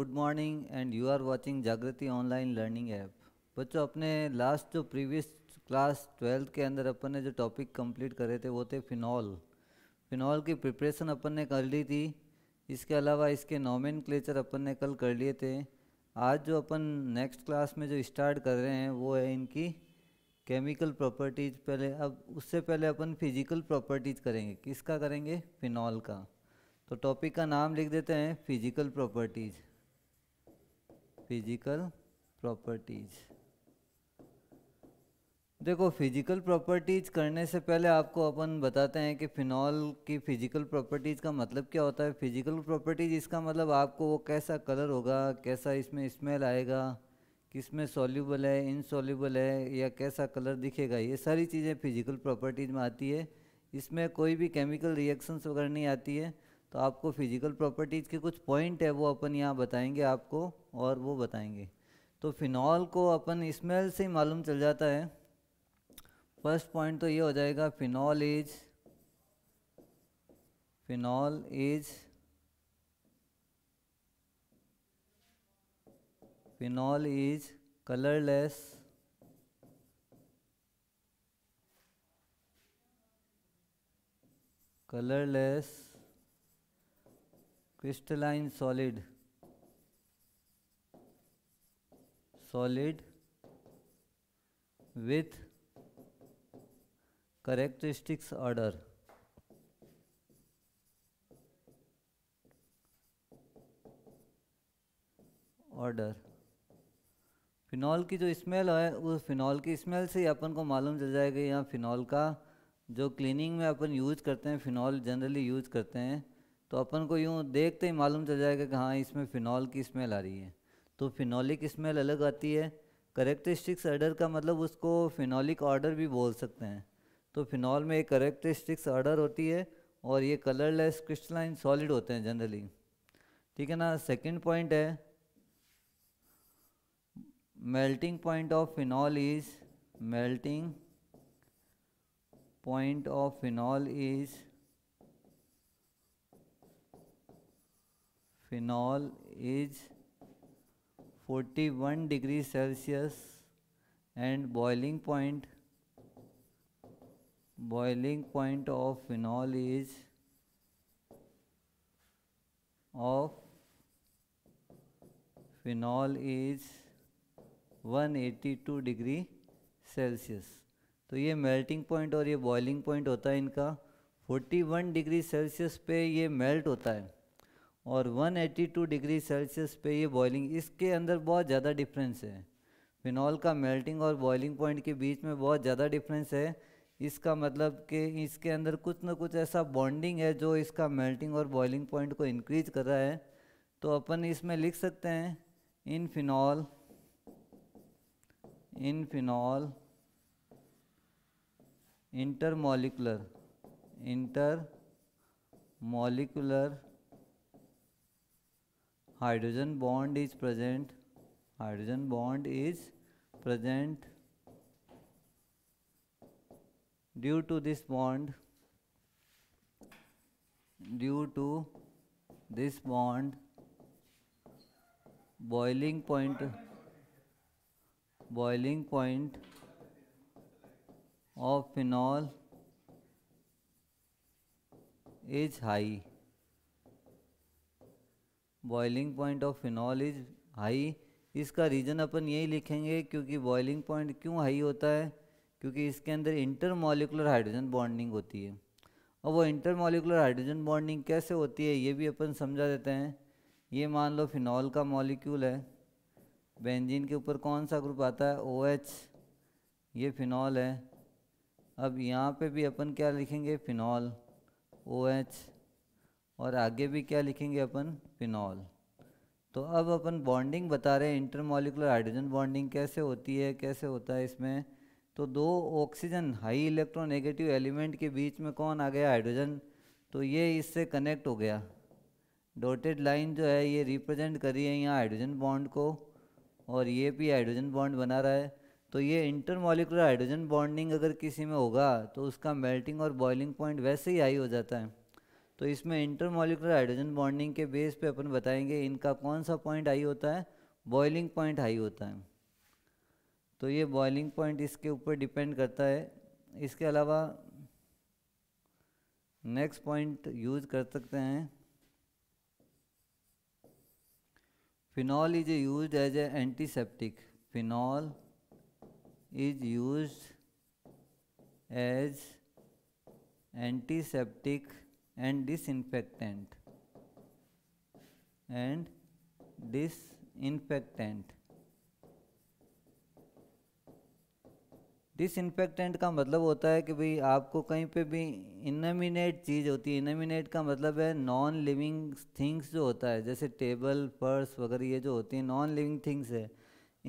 Good morning and you are watching Jagriti online learning app बच्चों अपने last जो previous class twelfth के अंदर अपन ने जो टॉपिक कंप्लीट करे थे वो थे फिनॉल फिनॉल की प्रिपरेशन अपन ने कर ली थी इसके अलावा इसके नॉमिन क्लेचर अपन ने कल कर लिए थे आज जो अपन नेक्स्ट क्लास में जो स्टार्ट कर रहे हैं वो है इनकी केमिकल प्रॉपर्टीज़ पहले अब उससे पहले अपन फिजिकल प्रॉपर्टीज़ करेंगे किसका करेंगे फिनॉल का तो टॉपिक का नाम लिख देते हैं फिजिकल प्रॉपर्टीज़ फिजिकल प्रॉपर्टीज देखो फिजिकल प्रॉपर्टीज करने से पहले आपको अपन बताते हैं कि फिनॉल की फिजिकल प्रॉपर्टीज का मतलब क्या होता है फिजिकल प्रॉपर्टीज इसका मतलब आपको वो कैसा कलर होगा कैसा इसमें स्मेल आएगा किस में सॉल्यूबल है इनसॉल्यूबल है या कैसा कलर दिखेगा ये सारी चीज़ें फिजिकल प्रॉपर्टीज में आती है इसमें कोई भी केमिकल रिएक्शंस वगैरह नहीं आती है तो आपको फिजिकल प्रॉपर्टीज़ के कुछ पॉइंट है वो अपन यहाँ बताएंगे आपको और वो बताएंगे तो फिनॉल को अपन स्मेल से ही मालूम चल जाता है फर्स्ट पॉइंट तो ये हो जाएगा phenol is phenol is phenol is colourless colourless crystalline solid solid with characteristics order order phenol की जो स्मेल है उस फिनॉल की स्मेल से ही अपन को मालूम चल जाएगा यहाँ फिनॉल का जो क्लीनिंग में अपन यूज करते हैं फिनॉल जनरली यूज करते हैं तो अपन को यूँ देखते ही मालूम चल जाएगा कि हाँ इसमें फिनॉल की स्मेल आ रही है तो फिनोलिक स्मेल अलग आती है करेक्टरिस्टिक्स ऑर्डर का मतलब उसको फिनोलिक ऑर्डर भी बोल सकते हैं तो फिनॉल में एक करेक्टरिस्टिक्स ऑर्डर होती है और ये कलरलेस क्रिस्टलाइन सॉलिड होते हैं जनरली ठीक है ना सेकंड पॉइंट है melting point of phenol is melting point of phenol is phenol is 41 degree Celsius and boiling point boiling point of phenol is of phenol is 182 degree Celsius तो ये melting point और ये boiling point होता है इनका 41 degree Celsius पे ये melt होता है और 182 डिग्री सेल्सियस पे ये बॉइलिंग इसके अंदर बहुत ज़्यादा डिफरेंस है फिनॉल का मेल्टिंग और बॉइलिंग पॉइंट के बीच में बहुत ज़्यादा डिफरेंस है इसका मतलब कि इसके अंदर कुछ ना कुछ ऐसा बॉन्डिंग है जो इसका मेल्टिंग और बॉइलिंग पॉइंट को इनक्रीज कर रहा है तो अपन इसमें लिख सकते हैं in phenol in phenol molecular intermolecular hydrogen bond is present hydrogen bond is present due to this bond due to this bond boiling point boiling point of phenol is high boiling point of phenol is high इसका reason अपन यही लिखेंगे क्योंकि boiling point क्यों high होता है क्योंकि इसके अंदर इंटर मोलिकुलर हाइड्रोजन बॉन्डिंग होती है और वो इंटर मोलिकुलर हाइड्रोजन बॉन्डिंग कैसे होती है ये भी अपन समझा देते हैं ये मान लो फिनॉल का मॉलिक्यूल है बेंजीन के ऊपर कौन सा ग्रुप आता है ओ OH, ये फिनॉल है अब यहाँ पे भी अपन क्या लिखेंगे फिनॉल ओ OH, और आगे भी क्या लिखेंगे अपन फिनॉल तो अब अपन बॉन्डिंग बता रहे हैं इंटरमोलिकुलर हाइड्रोजन बॉन्डिंग कैसे होती है कैसे होता है इसमें तो दो ऑक्सीजन हाई इलेक्ट्रोनेगेटिव एलिमेंट के बीच में कौन आ गया हाइड्रोजन तो ये इससे कनेक्ट हो गया डॉटेड लाइन जो है ये रिप्रेजेंट करी है यहाँ हाइड्रोजन बॉन्ड को और ये भी हाइड्रोजन बॉन्ड बना रहा है तो ये इंटरमोलिकुलर हाइड्रोजन बॉन्डिंग अगर किसी में होगा तो उसका मेल्टिंग और बॉइलिंग पॉइंट वैसे ही हाई हो जाता है तो इसमें इंटरमोलिकुलर हाइड्रोजन बॉन्डिंग के बेस पे अपन बताएंगे इनका कौन सा पॉइंट हाई होता है बॉइलिंग पॉइंट हाई होता है तो ये बॉइलिंग पॉइंट इसके ऊपर डिपेंड करता है इसके अलावा नेक्स्ट पॉइंट यूज कर सकते हैं phenol is use as a antiseptic phenol is use as antiseptic and disinfectant and disinfectant disinfectant का मतलब होता है कि भाई आपको कहीं पे भी इनमिनेट चीज़ होती है इनमिनेट का मतलब है नॉन लिविंग थिंग्स जो होता है जैसे टेबल पर्स वगैरह ये जो होती है नॉन लिविंग थिंग्स है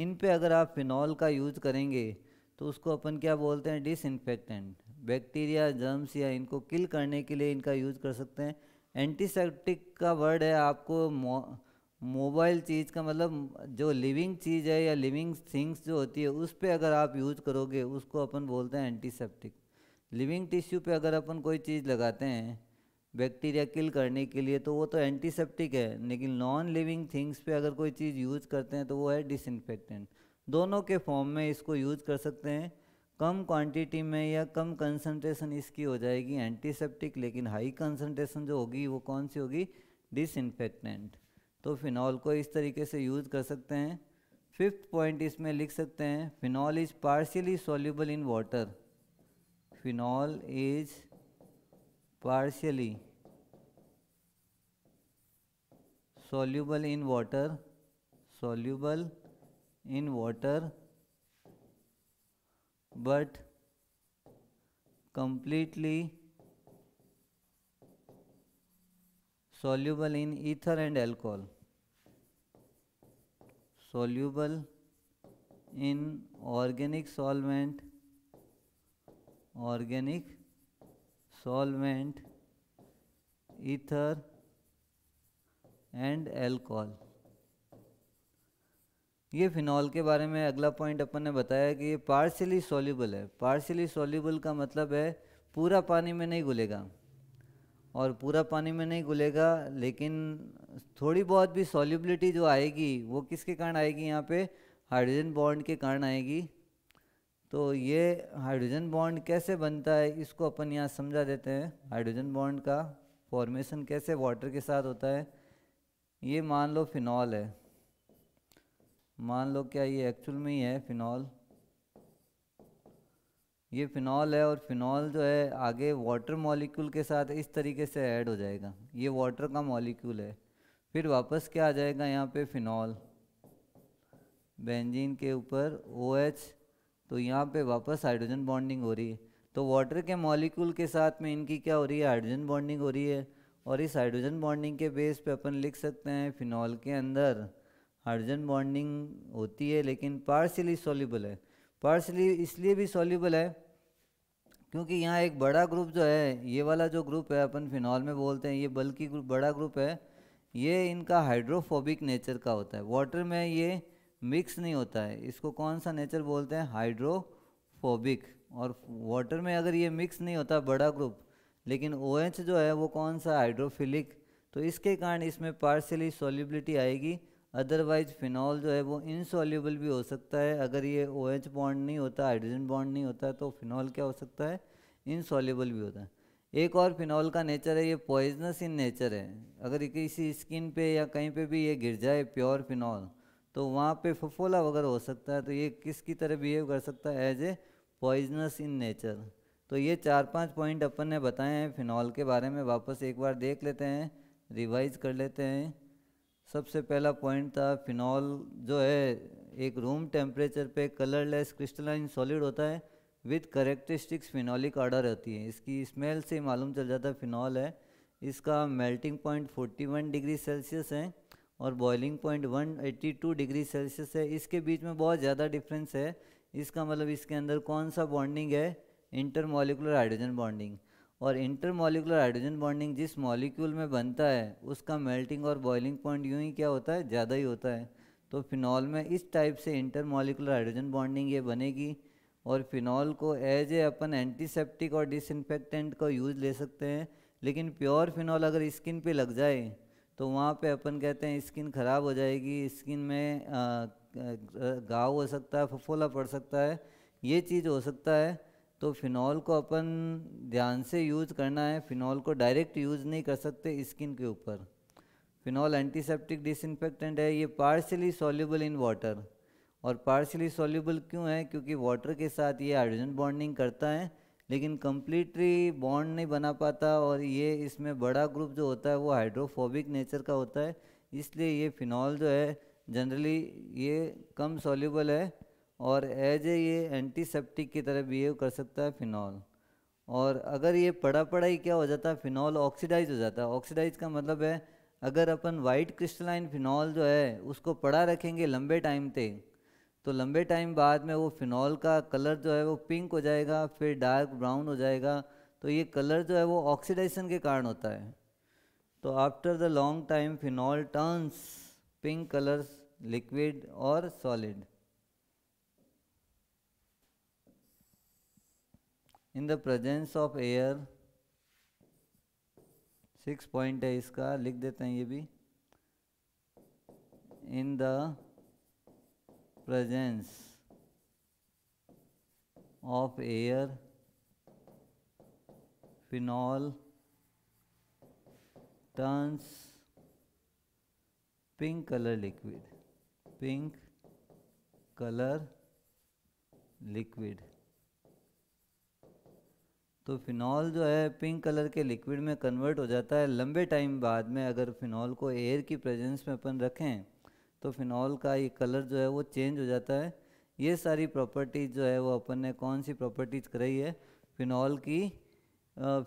इन पे अगर आप फिनॉल का यूज़ करेंगे तो उसको अपन क्या बोलते हैं डिसइनफेक्टेंट बैक्टीरिया जर्म्स या इनको किल करने के लिए इनका यूज कर सकते हैं एंटीसेप्टिक का वर्ड है आपको मोबाइल चीज़ का मतलब जो लिविंग चीज़ है या लिविंग थिंग्स जो होती है उस पर अगर आप यूज़ करोगे उसको अपन बोलते हैं एंटीसेप्टिक लिविंग टिश्यू पे अगर अपन कोई चीज़ लगाते हैं बैक्टीरिया किल करने के लिए तो वो तो एंटीसेप्टिक है लेकिन नॉन लिविंग थिंग्स पे अगर कोई चीज़ यूज़ करते हैं तो वो है डिसइनफेक्टेंट दोनों के फॉर्म में इसको यूज़ कर सकते हैं कम क्वांटिटी में या कम कंसनट्रेशन इसकी हो जाएगी एंटीसेप्टिक लेकिन हाई कंसनट्रेशन जो होगी वो कौन सी होगी डिसइनफेक्टेंट तो फिनॉल को इस तरीके से यूज़ कर सकते हैं फिफ्थ पॉइंट इसमें लिख सकते हैं phenol is partially soluble in water phenol is partially soluble in water soluble in water but completely soluble in ether and alcohol soluble in organic solvent organic solvent ether and alcohol ये phenol के बारे में अगला point अपन ने बताया कि ये partially soluble है पार्शियली सोल्यूबल का मतलब है पूरा पानी में नहीं घुलेगा और पूरा पानी में नहीं घुलेगा लेकिन थोड़ी बहुत भी सॉल्युबिलिटी जो आएगी वो किसके कारण आएगी यहाँ पे हाइड्रोजन बॉन्ड के कारण आएगी तो ये हाइड्रोजन बॉन्ड कैसे बनता है इसको अपन यहाँ समझा देते हैं हाइड्रोजन बॉन्ड का फॉर्मेशन कैसे वाटर के साथ होता है ये मान लो फिनॉल है मान लो क्या ये एक्चुअल में ही है फिनॉल ये फिनॉल है और फिनॉल जो है आगे वाटर मॉलिक्यूल के साथ इस तरीके से ऐड हो जाएगा ये वाटर का मॉलिक्यूल है फिर वापस क्या आ जाएगा यहाँ पे फिनॉल बेंजीन के ऊपर ओ OH, तो यहाँ पे वापस हाइड्रोजन बॉन्डिंग हो रही है तो वाटर के मॉलिक्यूल के साथ में इनकी क्या हो रही है हाइड्रोजन बॉन्डिंग हो रही है और इस हाइड्रोजन बॉन्डिंग के बेस पर अपन लिख सकते हैं फिनॉल के अंदर हाइड्रोजन बॉन्डिंग होती है लेकिन पार्शली सॉल्यूबल है पार्शली इसलिए भी सॉल्यूबल है क्योंकि यहाँ एक बड़ा ग्रुप जो है ये वाला जो ग्रुप है अपन फिनॉल में बोलते हैं ये बल्कि ग्रुप बड़ा ग्रुप है ये इनका हाइड्रोफोबिक नेचर का होता है वाटर में ये मिक्स नहीं होता है इसको कौन सा नेचर बोलते हैं हाइड्रोफोबिक और वाटर में अगर ये मिक्स नहीं होता बड़ा ग्रुप लेकिन ओ OH जो है वो कौन सा हाइड्रोफिलिक तो इसके कारण इसमें पार्शली सॉल्युबिलिटी आएगी अदरवाइज फिनॉल जो है वो इनसॉल्यूबल भी हो सकता है अगर ये ओ एच बॉन्ड नहीं होता हाइड्रोजन बॉन्ड नहीं होता तो फिनॉल क्या हो सकता है इनसॉल्यूबल भी होता है एक और फिनॉल का नेचर है ये पॉइजनस इन नेचर है अगर किसी स्किन पे या कहीं पे भी ये गिर जाए प्योर फिनॉल तो वहाँ पे फफोला वगैरह हो सकता है तो ये किसकी तरह बिहेव कर सकता है as a poisonous in nature तो ये चार पांच पॉइंट अपन ने बताए हैं फिनॉल के बारे में वापस एक बार देख लेते हैं रिवाइज कर लेते हैं सबसे पहला पॉइंट था फिनॉल जो है एक रूम टेम्परेचर पे कलरलेस क्रिस्टलाइन सॉलिड होता है विद करेक्टरिस्टिक्स फिनॉलिक आर्डर रहती है इसकी स्मेल से मालूम चल जाता है फिनॉल है इसका मेल्टिंग पॉइंट 41 डिग्री सेल्सियस है और बॉइलिंग पॉइंट 182 डिग्री सेल्सियस है इसके बीच में बहुत ज़्यादा डिफरेंस है इसका मतलब इसके अंदर कौन सा बॉन्डिंग है इंटर मॉलिकुलर हाइड्रोजन बॉन्डिंग और इंटरमोलिकुलर हाइड्रोजन बॉन्डिंग जिस मॉलिक्यूल में बनता है उसका मेल्टिंग और बॉइलिंग पॉइंट यूँ ही क्या होता है ज़्यादा ही होता है तो फिनॉल में इस टाइप से इंटरमोलिकुलर हाइड्रोजन बॉन्डिंग ये बनेगी और फिनॉल को एज ए अपन एंटीसेप्टिक और डिसइनफेक्टेंट का यूज़ ले सकते हैं लेकिन प्योर फिनॉल अगर स्किन पे लग जाए तो वहाँ पे अपन कहते हैं स्किन ख़राब हो जाएगी स्किन में घाव हो सकता है फफोला पड़ सकता है ये चीज़ हो सकता है तो फिनॉल को अपन ध्यान से यूज़ करना है फिनॉल को डायरेक्ट यूज़ नहीं कर सकते स्किन के ऊपर फिनॉल एंटीसेप्टिक डिसइनफेक्टेंट है ये पार्शली सॉल्यूबल इन वाटर और पार्शली सॉल्यूबल क्यों है क्योंकि वाटर के साथ ये हाइड्रोजन बॉन्डिंग करता है लेकिन कम्प्लीटली बॉन्ड नहीं बना पाता और ये इसमें बड़ा ग्रुप जो होता है वो हाइड्रोफोबिक नेचर का होता है इसलिए ये फिनॉल जो है जनरली ये कम सॉल्यूबल है और एज ए ये एंटीसेप्टिक की तरह बिहेव कर सकता है फिनॉल और अगर ये पड़ा पड़ा ही क्या हो जाता है फिनॉल ऑक्सीडाइज हो जाता है ऑक्सीडाइज का मतलब है अगर अपन वाइट क्रिस्टलाइन फिनॉल जो है उसको पड़ा रखेंगे लंबे टाइम तक तो लंबे टाइम बाद में वो फिनॉल का कलर जो है वो पिंक हो जाएगा फिर डार्क ब्राउन हो जाएगा तो ये कलर जो है वो ऑक्सीडाइजेशन के कारण होता है तो after the long time phenol turns pink colours liquid और solid in the presence of air six point है इसका लिख देते हैं ये भी in the presence of air phenol turns pink colour liquid pink colour liquid तो फिनॉल जो है पिंक कलर के लिक्विड में कन्वर्ट हो जाता है लंबे टाइम बाद में अगर फिनॉल को एयर की प्रेजेंस में अपन रखें तो फिनॉल का ये कलर जो है वो चेंज हो जाता है ये सारी प्रॉपर्टीज़ जो है वो अपन ने कौन सी प्रॉपर्टीज़ कराई है फिनॉल की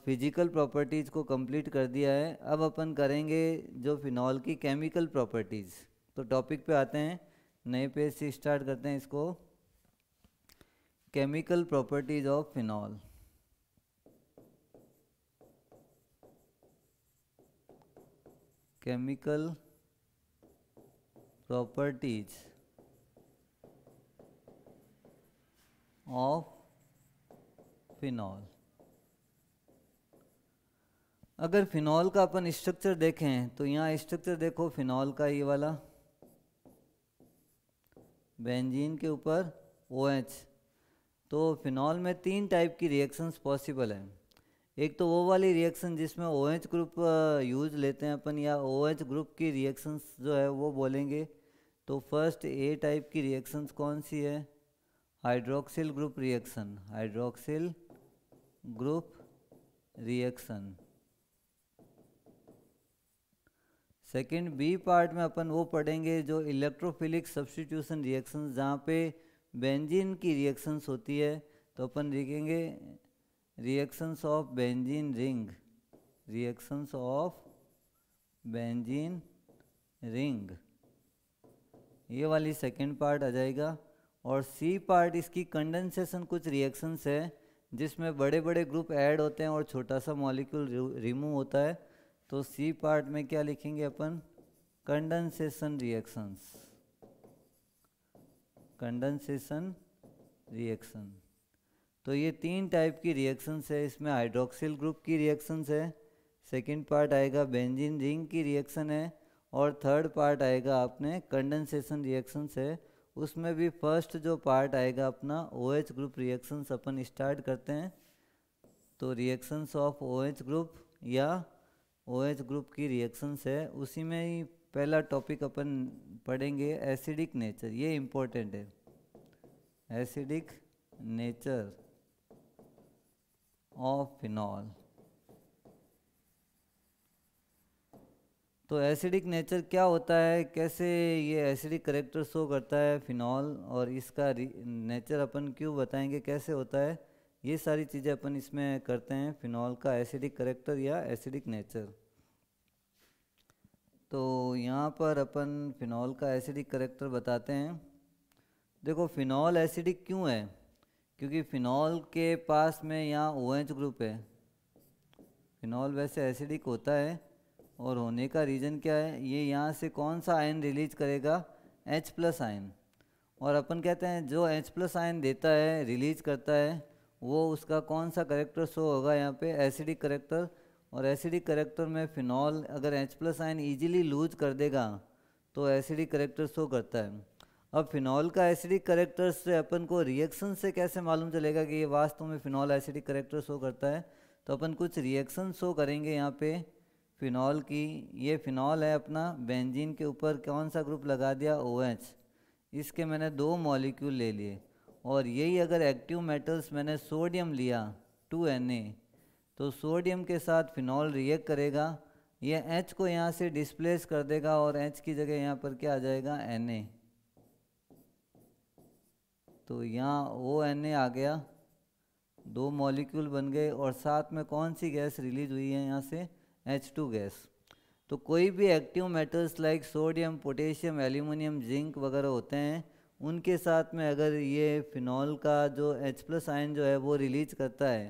फिजिकल प्रॉपर्टीज़ को कंप्लीट कर दिया है अब अपन करेंगे जो फिनॉल की केमिकल प्रॉपर्टीज़ तो टॉपिक पे आते हैं नए पेज से स्टार्ट करते हैं इसको chemical properties of phenol chemical properties of phenol अगर फिनॉल का अपन स्ट्रक्चर देखें तो यहाँ स्ट्रक्चर देखो फिनॉल का ये वाला बेंजीन के ऊपर ओ OH, तो फिनॉल में तीन टाइप की रिएक्शंस पॉसिबल हैं एक तो वो वाली रिएक्शन जिसमें ओ एच ग्रुप यूज लेते हैं अपन या ओ एच ग्रुप की रिएक्शंस जो है वो बोलेंगे तो फर्स्ट ए टाइप की रिएक्शंस कौन सी है hydroxyl group reaction hydroxyl group reaction second B part में अपन वो पढ़ेंगे जो इलेक्ट्रोफिलिक सब्सटीट्यूशन रिएक्शंस जहाँ पे बेंजीन की रिएक्शंस होती है तो अपन देखेंगे reactions of benzene ring reactions of benzene ring ये वाली सेकेंड पार्ट आ जाएगा और सी पार्ट इसकी कंडेंसेशन कुछ रिएक्शंस है जिसमें बड़े बड़े ग्रुप ऐड होते हैं और छोटा सा मॉलिक्यूल रिमूव होता है तो सी पार्ट में क्या लिखेंगे अपन कंडेंसेशन रिएक्शंस कंडेंसेशन रिएक्शन तो ये तीन टाइप की रिएक्शंस है इसमें हाइड्रोक्सिल ग्रुप की रिएक्शंस है सेकंड पार्ट आएगा बेंजीन रिंग की रिएक्शन है और थर्ड पार्ट आएगा आपने कंडेंसेशन रिएक्शंस है उसमें भी फर्स्ट जो पार्ट आएगा अपना ओ OH ग्रुप रिएक्शंस अपन स्टार्ट करते हैं तो reactions of O OH group या ओ OH ग्रुप की रिएक्शंस है उसी में ही पहला टॉपिक अपन पढ़ेंगे एसिडिक नेचर ये इम्पोर्टेंट है एसिडिक नेचर ऑफ फिनॉल तो एसिडिक नेचर क्या होता है कैसे ये एसिडिक करेक्टर शो करता है फिनॉल और इसका नेचर अपन क्यों बताएंगे कैसे होता है ये सारी चीज़ें अपन इसमें करते हैं फिनॉल का एसिडिक करेक्टर या एसिडिक नेचर तो यहाँ पर अपन फिनॉल का एसिडिक करेक्टर बताते हैं देखो फिनॉल एसिडिक क्यों है क्योंकि फिनॉल के पास में यहाँ ओ एच ग्रुप है फिनॉल वैसे एसिडिक होता है और होने का रीज़न क्या है ये यहाँ से कौन सा आयन रिलीज करेगा एच प्लस आयन और अपन कहते हैं जो एच प्लस आयन देता है रिलीज करता है वो उसका कौन सा करेक्टर शो होगा यहाँ पे एसिडिक करेक्टर और एसिडिक करेक्टर में फिनॉल अगर H plus ion easily lose कर देगा तो एसिडिक करेक्टर शो करता है अब फिनॉल का एसिडिक करेक्टर से अपन को रिएक्शन से कैसे मालूम चलेगा कि ये वास्तव में फिनॉल एसिडिक करेक्टर शो करता है तो अपन कुछ रिएक्शन शो करेंगे यहाँ पे फिनॉल की ये फिनॉल है अपना बेंजीन के ऊपर कौन सा ग्रुप लगा दिया ओ OH इसके मैंने दो मॉलिक्यूल ले लिए और यही अगर एक्टिव मेटल्स मैंने सोडियम लिया टू एन ए तो सोडियम के साथ फिनॉल रिएक्ट करेगा यह एच को यहाँ से डिस्प्लेस कर देगा और एच की जगह यहाँ पर क्या आ जाएगा एन ए तो यहाँ ओ एन ए आ गया दो मॉलिक्यूल बन गए और साथ में कौन सी गैस रिलीज हुई है यहाँ से एच टू गैस तो कोई भी active metals like sodium potassium aluminium zinc वगैरह होते हैं उनके साथ में अगर ये फिनॉल का जो एच प्लस आयन जो है वो रिलीज करता है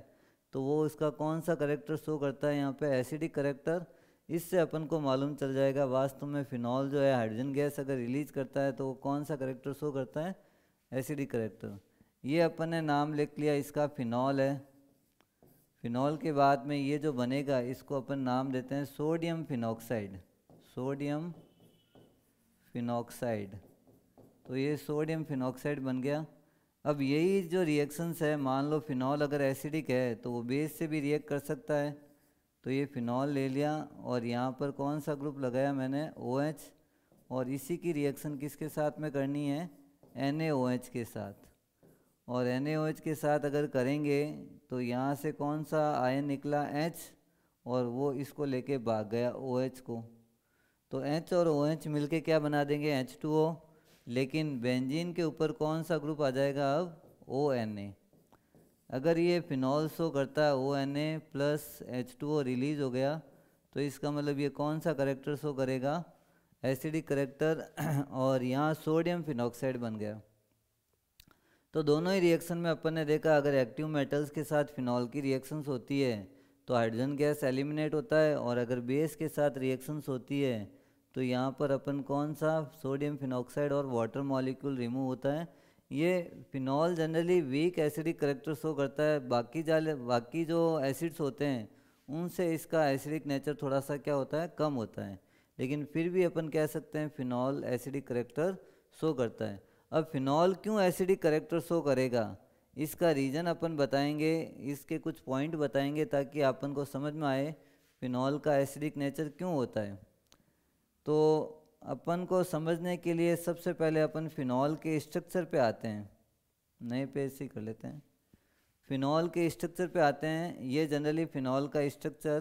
तो वो उसका कौन सा करेक्टर शो करता है यहाँ पे एसिडिक करेक्टर इससे अपन को मालूम चल जाएगा वास्तव में फिनॉल जो है हाइड्रोजन गैस अगर रिलीज करता है तो वो कौन सा करेक्टर शो करता है एसिडिक करेक्टर ये अपन ने नाम लिख लिया इसका फिनॉल है फिनॉल के बाद में ये जो बनेगा इसको अपन नाम देते हैं सोडियम फिनॉक्साइड सोडियम फिनॉक्साइड तो ये सोडियम फिनॉक्साइड बन गया अब यही जो रिएक्शंस है मान लो फिनॉल अगर एसिडिक है तो वो बेस से भी रिएक्ट कर सकता है तो ये फिनॉल ले लिया और यहाँ पर कौन सा ग्रुप लगाया मैंने ओ OH और इसी की रिएक्शन किसके साथ में करनी है एन के साथ और एन के साथ अगर करेंगे तो यहाँ से कौन सा आयन निकला एच और वो इसको लेके भाग गया ओ OH को तो एच और ओ OH मिलके क्या बना देंगे एच टू ओ लेकिन बेंजीन के ऊपर कौन सा ग्रुप आ जाएगा अब ओ एन ए अगर ये फिनॉल शो करता है O N A plus H two O release हो गया तो इसका मतलब ये कौन सा करेक्टर शो करेगा एसिडिक करेक्टर और यहाँ सोडियम फिनॉक्साइड बन गया तो दोनों ही रिएक्शन में अपन ने देखा अगर एक्टिव मेटल्स के साथ फिनॉल की रिएक्शंस होती है तो हाइड्रोजन गैस एलिमिनेट होता है और अगर बेस के साथ रिएक्शंस होती है तो यहाँ पर अपन कौन सा सोडियम फिनॉक्साइड और वाटर मॉलिक्यूल रिमूव होता है ये phenol generally weak acidic character show करता है बाकी जाले बाकी जो एसिड्स होते हैं उनसे इसका एसिडिक नेचर थोड़ा सा क्या होता है कम होता है लेकिन फिर भी अपन कह सकते हैं फिनॉल एसिडिक करेक्टर शो करता है अब फिनॉल क्यों एसिडिक करेक्टर शो करेगा इसका रीज़न अपन बताएंगे इसके कुछ पॉइंट बताएंगे ताकि अपन को समझ में आए फिनॉल का एसिडिक नेचर क्यों होता है तो अपन को समझने के लिए सबसे पहले अपन फिनॉल के स्ट्रक्चर पे आते हैं नए पेज से कर लेते हैं फिनॉल के स्ट्रक्चर पे आते हैं ये जनरली फिनॉल का स्ट्रक्चर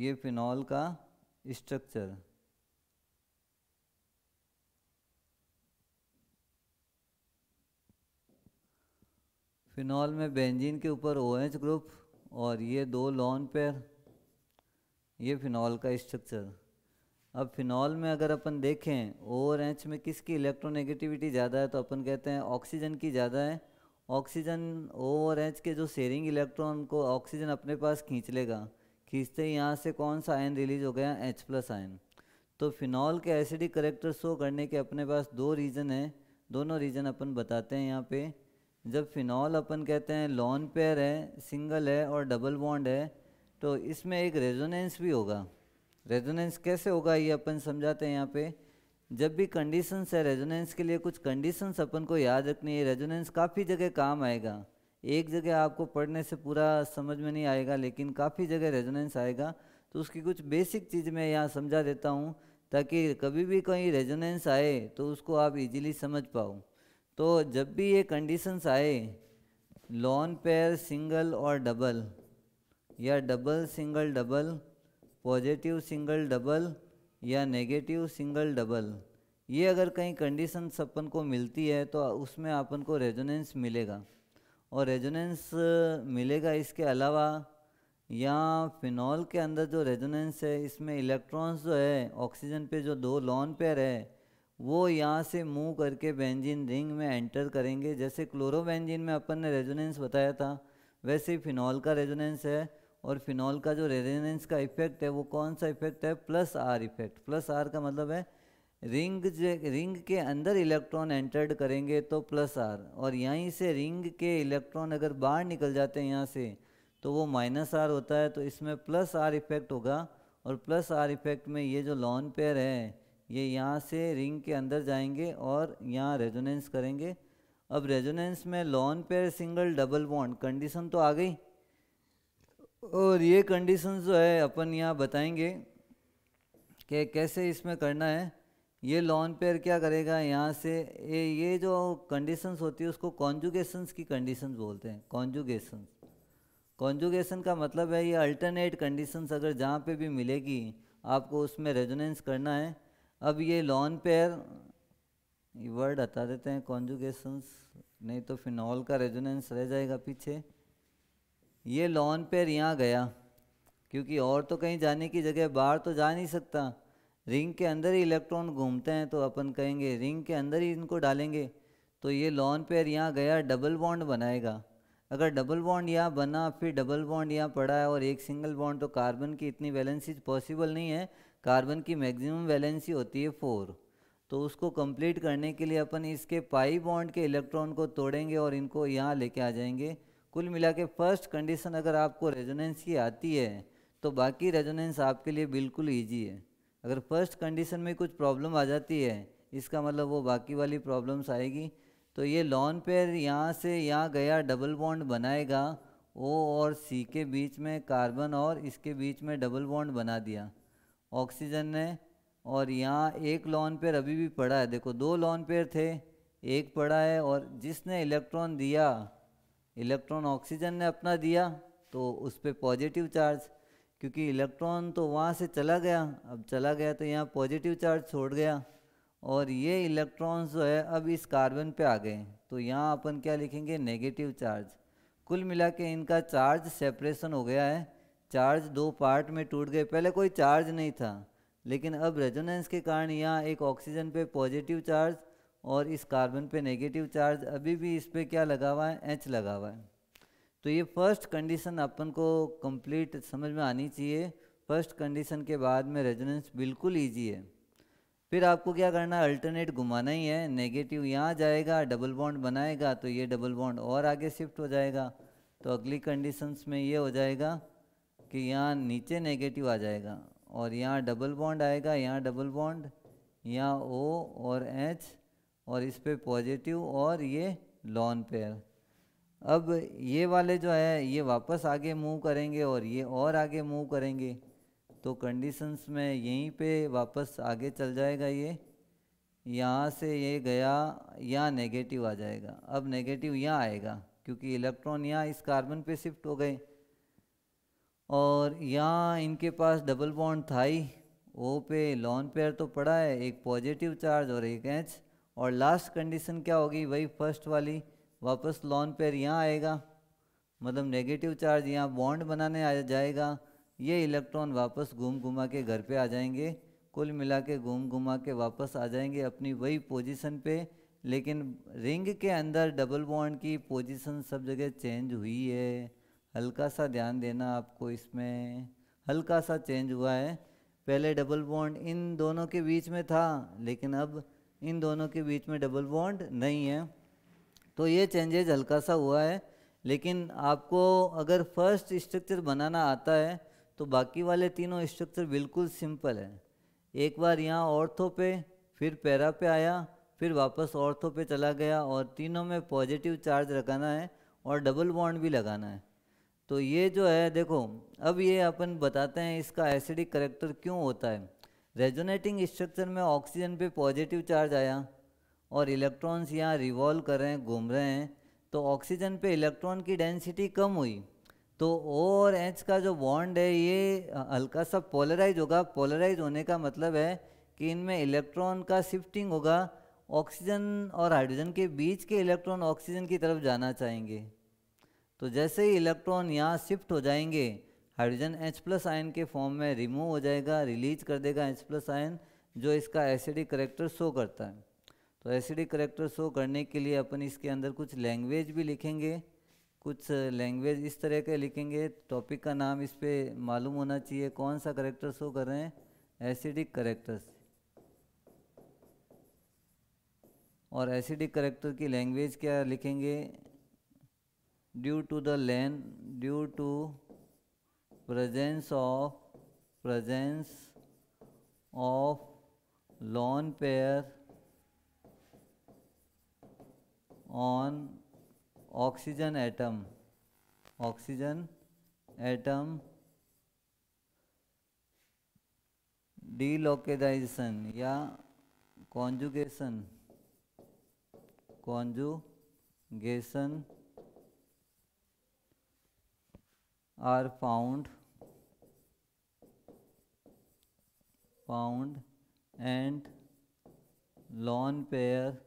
ये फिनॉल का स्ट्रक्चर फिनॉल में बेंजीन के ऊपर ओएच ग्रुप और ये दो लॉन पेयर ये फिनॉल का स्ट्रक्चर अब फिनॉल में अगर अपन देखें और एच में किसकी इलेक्ट्रोनेगेटिविटी ज़्यादा है तो अपन कहते हैं ऑक्सीजन की ज़्यादा है ऑक्सीजन ओ और एच के जो शेयरिंग इलेक्ट्रॉन को ऑक्सीजन अपने पास खींच लेगा खींचते हैं यहाँ से कौन सा आयन रिलीज हो गया एच प्लस आयन तो फिनॉल के एसिडिक करेक्टर शो करने के अपने पास दो रीज़न हैं दोनों रीज़न अपन बताते हैं यहाँ पे जब फिनॉल अपन कहते हैं लॉन पेयर है सिंगल है और डबल बॉन्ड है तो इसमें एक रेजोनेंस भी होगा रेजोनेंस कैसे होगा ये अपन समझाते हैं यहाँ पे जब भी कंडीशंस है रेजोनेंस के लिए कुछ कंडीशंस अपन को याद रखनी है रेजोनेंस काफ़ी जगह काम आएगा एक जगह आपको पढ़ने से पूरा समझ में नहीं आएगा लेकिन काफ़ी जगह रेजोनेंस आएगा तो उसकी कुछ बेसिक चीज़ मैं यहाँ समझा देता हूँ ताकि कभी भी कहीं रेजोनेंस आए तो उसको आप इजीली समझ पाओ तो जब भी ये कंडीशंस आए लॉन पेयर सिंगल और डबल या double single double positive single double या नेगेटिव सिंगल डबल ये अगर कहीं कंडीशंस अपन को मिलती है तो उसमें अपन को रेजोनेंस मिलेगा और रेजोनेंस मिलेगा इसके अलावा यहाँ फिनॉल के अंदर जो रेजोनेंस है इसमें इलेक्ट्रॉन्स जो है ऑक्सीजन पे जो दो लॉन पेयर है वो यहाँ से मूव करके बेंजीन रिंग में एंटर करेंगे जैसे क्लोरोबेंजीन में अपन ने रेजोनेंस बताया था वैसे ही फिनॉल का रेजोनेंस है और फिनॉल का जो रेजोनेंस का इफेक्ट है वो कौन सा इफेक्ट है plus R effect plus R का मतलब है रिंग रिंग के अंदर इलेक्ट्रॉन एंटर्ड करेंगे तो प्लस आर और यहीं से रिंग के इलेक्ट्रॉन अगर बाहर निकल जाते हैं यहाँ से तो वो माइनस आर होता है तो इसमें प्लस आर इफेक्ट होगा और प्लस आर इफेक्ट में ये जो लॉन पेयर है ये यहाँ से रिंग के अंदर जाएंगे और यहाँ रेजोनेंस करेंगे अब रेजोनेंस में lone pair single double bond condition तो आ गई और ये कंडीशन जो है अपन यहाँ बताएंगे कि कैसे इसमें करना है ये लॉन पेयर क्या करेगा यहाँ से ये ये जो कंडीशंस होती है उसको कॉन्जुगेशंस की कंडीशंस बोलते हैं कॉन्जुगेशंस कॉन्जुगेशन का मतलब है ये अल्टरनेट कंडीशंस अगर जहाँ पे भी मिलेगी आपको उसमें रेजोनेंस करना है अब ये लॉन पेयर ये वर्ड हटा देते हैं कॉन्जुगेशंस नहीं तो फिनॉल का रेजोनेंस रह जाएगा पीछे ये लॉन पेयर यहाँ गया क्योंकि और तो कहीं जाने की जगह बाहर तो जा नहीं सकता रिंग के अंदर ही इलेक्ट्रॉन घूमते हैं तो अपन कहेंगे रिंग के अंदर ही इनको डालेंगे तो ये लॉन पेयर यहाँ गया डबल बॉन्ड बनाएगा अगर डबल बॉन्ड यहाँ बना फिर डबल बॉन्ड यहाँ पड़ा है और एक सिंगल बॉन्ड तो कार्बन की इतनी वैलेंसी पॉसिबल नहीं है कार्बन की मैक्सिमम वैलेंसी होती है फोर तो उसको कंप्लीट करने के लिए अपन इसके पाई बॉन्ड के इलेक्ट्रॉन को तोड़ेंगे और इनको यहाँ लेके आ जाएंगे कुल मिला के फर्स्ट कंडीशन अगर आपको रेजोनेंस की आती है तो बाकी रेजोनेंस आपके लिए बिल्कुल ईजी है अगर फर्स्ट कंडीशन में कुछ प्रॉब्लम आ जाती है इसका मतलब वो बाकी वाली प्रॉब्लम्स आएगी तो ये लॉन पेयर यहाँ से यहाँ गया डबल बॉन्ड बनाएगा ओ और सी के बीच में कार्बन और इसके बीच में डबल बॉन्ड बना दिया ऑक्सीजन ने और यहाँ एक लॉन पेयर अभी भी पड़ा है देखो दो लॉन पेयर थे एक पड़ा है और जिसने इलेक्ट्रॉन दिया इलेक्ट्रॉन ऑक्सीजन ने अपना दिया तो उस पर पॉजिटिव चार्ज क्योंकि इलेक्ट्रॉन तो वहाँ से चला गया अब चला गया तो यहाँ पॉजिटिव चार्ज छोड़ गया और ये इलेक्ट्रॉन्स जो है अब इस कार्बन पे आ गए तो यहाँ अपन क्या लिखेंगे नेगेटिव चार्ज कुल मिला के इनका चार्ज सेपरेशन हो गया है चार्ज दो पार्ट में टूट गए पहले कोई चार्ज नहीं था लेकिन अब रेजोनेंस के कारण यहाँ एक ऑक्सीजन पे पॉजिटिव चार्ज और इस कार्बन पे नेगेटिव चार्ज अभी भी इस पर क्या लगा हुआ है एच लगा हुआ है तो ये फर्स्ट कंडीशन अपन को कंप्लीट समझ में आनी चाहिए फर्स्ट कंडीशन के बाद में रेजोनेंस बिल्कुल ईजी है फिर आपको क्या करना है अल्टरनेट घुमाना ही है नेगेटिव यहाँ जाएगा डबल बॉन्ड बनाएगा तो ये डबल बॉन्ड और आगे शिफ्ट हो जाएगा तो अगली कंडीशंस में ये हो जाएगा कि यहाँ नीचे नेगेटिव आ जाएगा और यहाँ डबल बॉन्ड आएगा यहाँ डबल बॉन्ड यहाँ ओ और एच और इस पर पॉजिटिव और ये लॉन पेयर अब ये वाले जो है ये वापस आगे मूव करेंगे और ये और आगे मूव करेंगे तो कंडीशंस में यहीं पे वापस आगे चल जाएगा ये यहाँ से ये गया यहाँ नेगेटिव आ जाएगा अब नेगेटिव यहाँ आएगा क्योंकि इलेक्ट्रॉन यहाँ इस कार्बन पे शिफ्ट हो गए और यहाँ इनके पास डबल बॉन्ड था ही ओ पे लॉन पेयर तो पड़ा है एक पॉजिटिव चार्ज और एक एच और लास्ट कंडीशन क्या होगी वही फर्स्ट वाली वापस लॉन पेयर यहाँ आएगा मतलब नेगेटिव चार्ज यहाँ बॉन्ड बनाने आ जाएगा ये इलेक्ट्रॉन वापस घूम घुमा के घर पे आ जाएंगे कुल मिला के घूम घुमा के वापस आ जाएंगे अपनी वही पोजीशन पे लेकिन रिंग के अंदर डबल बॉन्ड की पोजीशन सब जगह चेंज हुई है हल्का सा ध्यान देना आपको इसमें हल्का सा चेंज हुआ है पहले डबल बॉन्ड इन दोनों के बीच में था लेकिन अब इन दोनों के बीच में डबल बॉन्ड नहीं है तो ये चेंजेज हल्का सा हुआ है लेकिन आपको अगर फर्स्ट स्ट्रक्चर बनाना आता है तो बाकी वाले तीनों स्ट्रक्चर बिल्कुल सिंपल है एक बार यहाँ ऑर्थो पे फिर पैरा पे आया फिर वापस ऑर्थो पे चला गया और तीनों में पॉजिटिव चार्ज लगाना है और डबल बॉन्ड भी लगाना है तो ये जो है देखो अब ये अपन बताते हैं इसका एसिडिक करेक्टर क्यों होता है रेजोनेटिंग स्ट्रक्चर में ऑक्सीजन पे पॉजिटिव चार्ज आया और इलेक्ट्रॉन्स यहाँ रिवॉल्व कर रहे हैं घूम रहे हैं तो ऑक्सीजन पे इलेक्ट्रॉन की डेंसिटी कम हुई तो ओ और एच का जो बॉन्ड है ये हल्का सा पोलराइज होगा पोलराइज होने का मतलब है कि इनमें इलेक्ट्रॉन का शिफ्टिंग होगा ऑक्सीजन और हाइड्रोजन के बीच के इलेक्ट्रॉन ऑक्सीजन की तरफ जाना चाहेंगे तो जैसे ही इलेक्ट्रॉन यहाँ शिफ्ट हो जाएंगे हाइड्रोजन H प्लस आयन के फॉर्म में रिमूव हो जाएगा रिलीज कर देगा H प्लस आयन जो इसका एसिडिक करेक्टर शो करता है तो एसिडिक करेक्टर शो करने के लिए अपन इसके अंदर कुछ लैंग्वेज भी लिखेंगे कुछ लैंग्वेज इस तरह के लिखेंगे टॉपिक का नाम इस पर मालूम होना चाहिए कौन सा करेक्टर शो कर रहे हैं एसिडिक करेक्टर्स और एसिडिक करेक्टर की लैंग्वेज क्या लिखेंगे due to the lone due to presence of presence of lone pair on oxygen atom oxygen atom delocalization या conjugation conjugation are found found and lone pair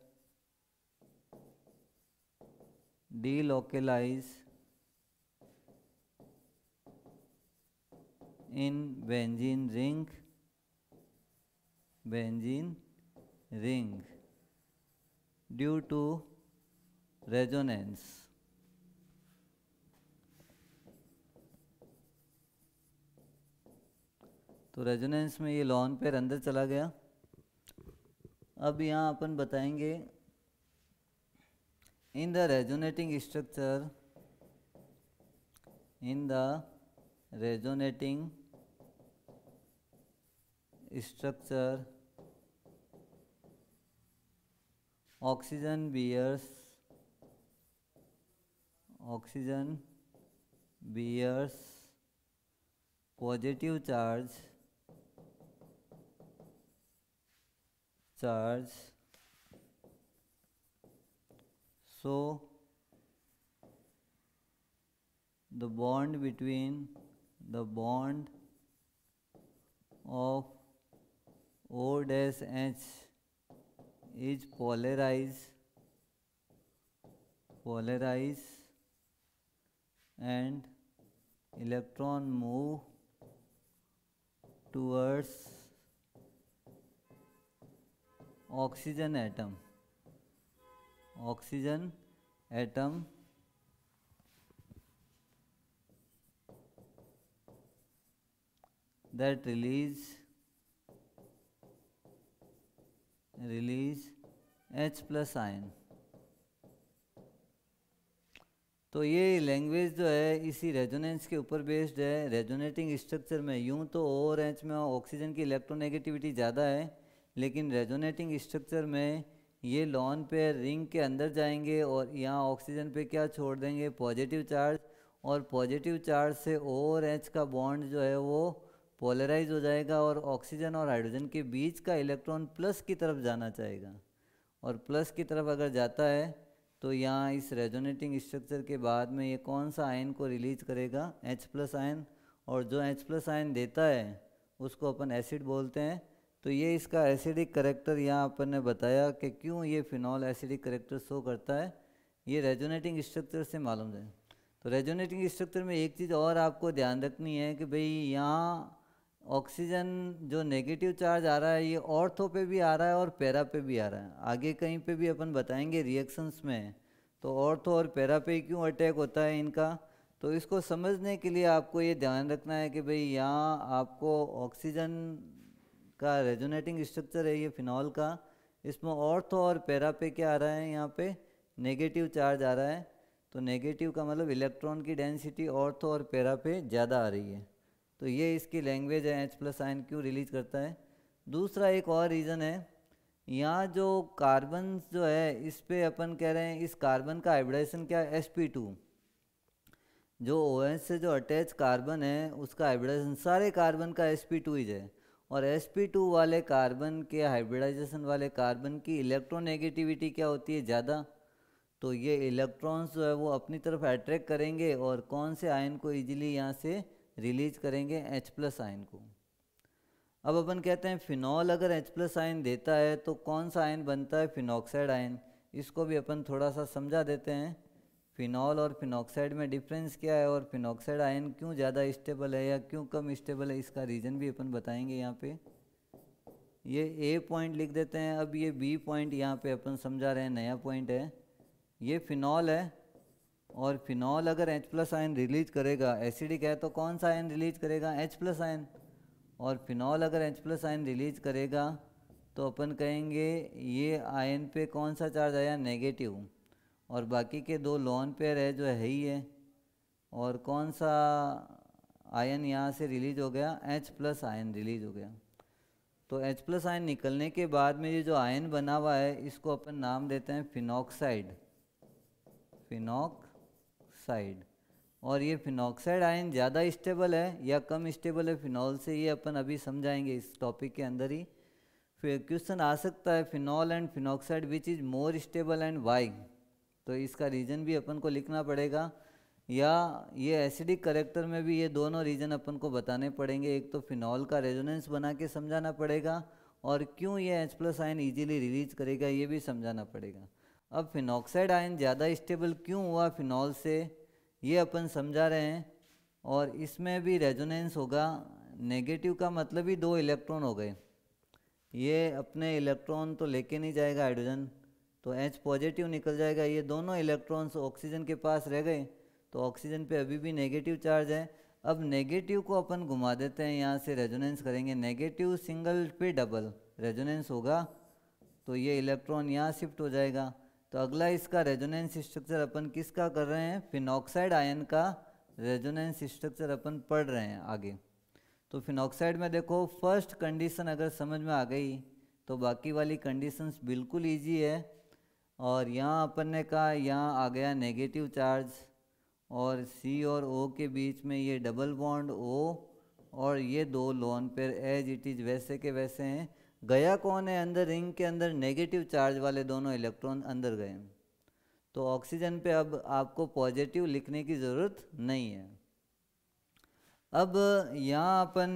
delocalize in benzene ring benzene ring due to resonance तो resonance में ये lone pair अंदर चला गया अब यहाँ अपन बताएंगे in the resonating structure in the resonating structure oxygen bears oxygen bears positive charge charge So, the bond between the bond of O dash H is polarized polarized, and electron move towards oxygen atom oxygen atom that release release H plus ion तो ये language जो है इसी resonance के ऊपर based है resonating structure में यूं तो ओवर एच में ऑक्सीजन की इलेक्ट्रोनेगेटिविटी ज़्यादा है लेकिन रेजोनेटिंग स्ट्रक्चर में ये लॉन पे रिंग के अंदर जाएंगे और यहाँ ऑक्सीजन पे क्या छोड़ देंगे पॉजिटिव चार्ज और पॉजिटिव चार्ज से ओ और एच का बॉन्ड जो है वो पोलराइज हो जाएगा और ऑक्सीजन और हाइड्रोजन के बीच का इलेक्ट्रॉन प्लस की तरफ जाना चाहेगा और प्लस की तरफ अगर जाता है तो यहाँ इस रेजोनेटिंग स्ट्रक्चर के बाद में ये कौन सा आयन को रिलीज करेगा एच प्लस आयन और जो एच प्लस आयन देता है उसको अपन एसिड बोलते हैं तो ये इसका एसिडिक करेक्टर यहाँ अपन ने बताया कि क्यों ये फिनॉल एसिडिक करेक्टर शो करता है ये रेजोनेटिंग स्ट्रक्चर से मालूम है तो रेजोनेटिंग स्ट्रक्चर में एक चीज़ और आपको ध्यान रखनी है कि भाई यहाँ ऑक्सीजन जो नेगेटिव चार्ज आ रहा है ये ऑर्थो पे भी आ रहा है और पैरा पे भी आ रहा है आगे कहीं पे भी अपन बताएंगे रिएक्शंस में तो ऑर्थो और पैरा पे क्यों अटैक होता है इनका तो इसको समझने के लिए आपको ये ध्यान रखना है कि भाई यहाँ आपको ऑक्सीजन का रेजोनेटिंग स्ट्रक्चर है ये फिनॉल का इसमें ऑर्थो तो और पैरा पे क्या आ रहा है यहाँ पे नेगेटिव चार्ज आ रहा है तो नेगेटिव का मतलब इलेक्ट्रॉन की डेंसिटी ऑर्थो तो और पैरा पे ज़्यादा आ रही है तो ये इसकी लैंग्वेज है एच प्लस आइन क्यू रिलीज करता है दूसरा एक और रीज़न है यहाँ जो कार्बन जो है इस पर अपन कह रहे हैं इस कार्बन का हाइब्रेशन क्या है एस पी टू जो ओ OH से जो अटैच कार्बन है उसका हाइब्रेशन सारे कार्बन का एस पी टू ही है और sp2 वाले कार्बन के हाइब्रिडाइजेशन वाले कार्बन की इलेक्ट्रोनेगेटिविटी क्या होती है ज़्यादा तो ये इलेक्ट्रॉन्स जो है वो अपनी तरफ अट्रैक्ट करेंगे और कौन से आयन को इजीली यहाँ से रिलीज करेंगे H प्लस आयन को अब अपन कहते हैं फिनॉल अगर H प्लस आयन देता है तो कौन सा आयन बनता है फिनॉक्साइड आयन इसको भी अपन थोड़ा सा समझा देते हैं फिनॉल और फिनॉक्साइड में डिफरेंस क्या है और फिनॉक्साइड आयन क्यों ज़्यादा स्टेबल है या क्यों कम स्टेबल है इसका रीज़न भी अपन बताएंगे यहाँ पे ये ए पॉइंट लिख देते हैं अब ये बी पॉइंट यहाँ पे अपन समझा रहे हैं नया पॉइंट है ये फिनॉल है और फिनॉल अगर H प्लस आयन रिलीज करेगा एसिडिक है तो कौन सा आयन रिलीज करेगा एच प्लस आयन और फिनॉल अगर एच प्लस आयन रिलीज करेगा तो अपन कहेंगे ये आयन पे कौन सा चार्ज आया नेगेटिव और बाकी के दो लॉन पेयर है जो है ही है और कौन सा आयन यहाँ से रिलीज हो गया H प्लस आयन रिलीज हो गया तो H प्लस आयन निकलने के बाद में ये जो आयन बना हुआ है इसको अपन नाम देते हैं फिनॉक्साइड फिनॉक्साइड और ये फिनॉक्साइड आयन ज़्यादा स्टेबल है या कम स्टेबल है फिनॉल से ये अपन अभी समझाएंगे इस टॉपिक के अंदर ही फिर क्वेश्चन आ सकता है phenol and phenoxide which is more stable and why तो इसका रीजन भी अपन को लिखना पड़ेगा या ये एसिडिक करेक्टर में भी ये दोनों रीजन अपन को बताने पड़ेंगे एक तो फिनॉल का रेजोनेंस बना के समझाना पड़ेगा और क्यों ये H plus ion easily release करेगा ये भी समझाना पड़ेगा अब फिनॉक्साइड आयन ज़्यादा स्टेबल क्यों हुआ फिनॉल से ये अपन समझा रहे हैं और इसमें भी रेजोनेंस होगा नेगेटिव का मतलब ही दो इलेक्ट्रॉन हो गए ये अपने इलेक्ट्रॉन तो लेके नहीं जाएगा हाइड्रोजन तो H पॉजिटिव निकल जाएगा ये दोनों इलेक्ट्रॉन्स ऑक्सीजन के पास रह गए तो ऑक्सीजन पे अभी भी नेगेटिव चार्ज है अब नेगेटिव को अपन घुमा देते हैं यहाँ से रेजोनेंस करेंगे नेगेटिव सिंगल पे डबल रेजोनेंस होगा तो ये इलेक्ट्रॉन यहाँ शिफ्ट हो जाएगा तो अगला इसका रेजोनेंस स्ट्रक्चर अपन किसका कर रहे हैं फिनॉक्साइड आयन का रेजोनेंस स्ट्रक्चर अपन पढ़ रहे हैं आगे तो फिनॉक्साइड में देखो फर्स्ट कंडीशन अगर समझ में आ गई तो बाकी वाली कंडीशंस बिल्कुल ईजी है और यहाँ अपन ने कहा यहाँ आ गया नेगेटिव चार्ज और सी और ओ के बीच में ये डबल बॉन्ड ओ और ये दो lone pair as it is वैसे के वैसे हैं गया कौन है अंदर रिंग के अंदर नेगेटिव चार्ज वाले दोनों इलेक्ट्रॉन अंदर गए तो ऑक्सीजन पे अब आपको पॉजिटिव लिखने की ज़रूरत नहीं है अब यहाँ अपन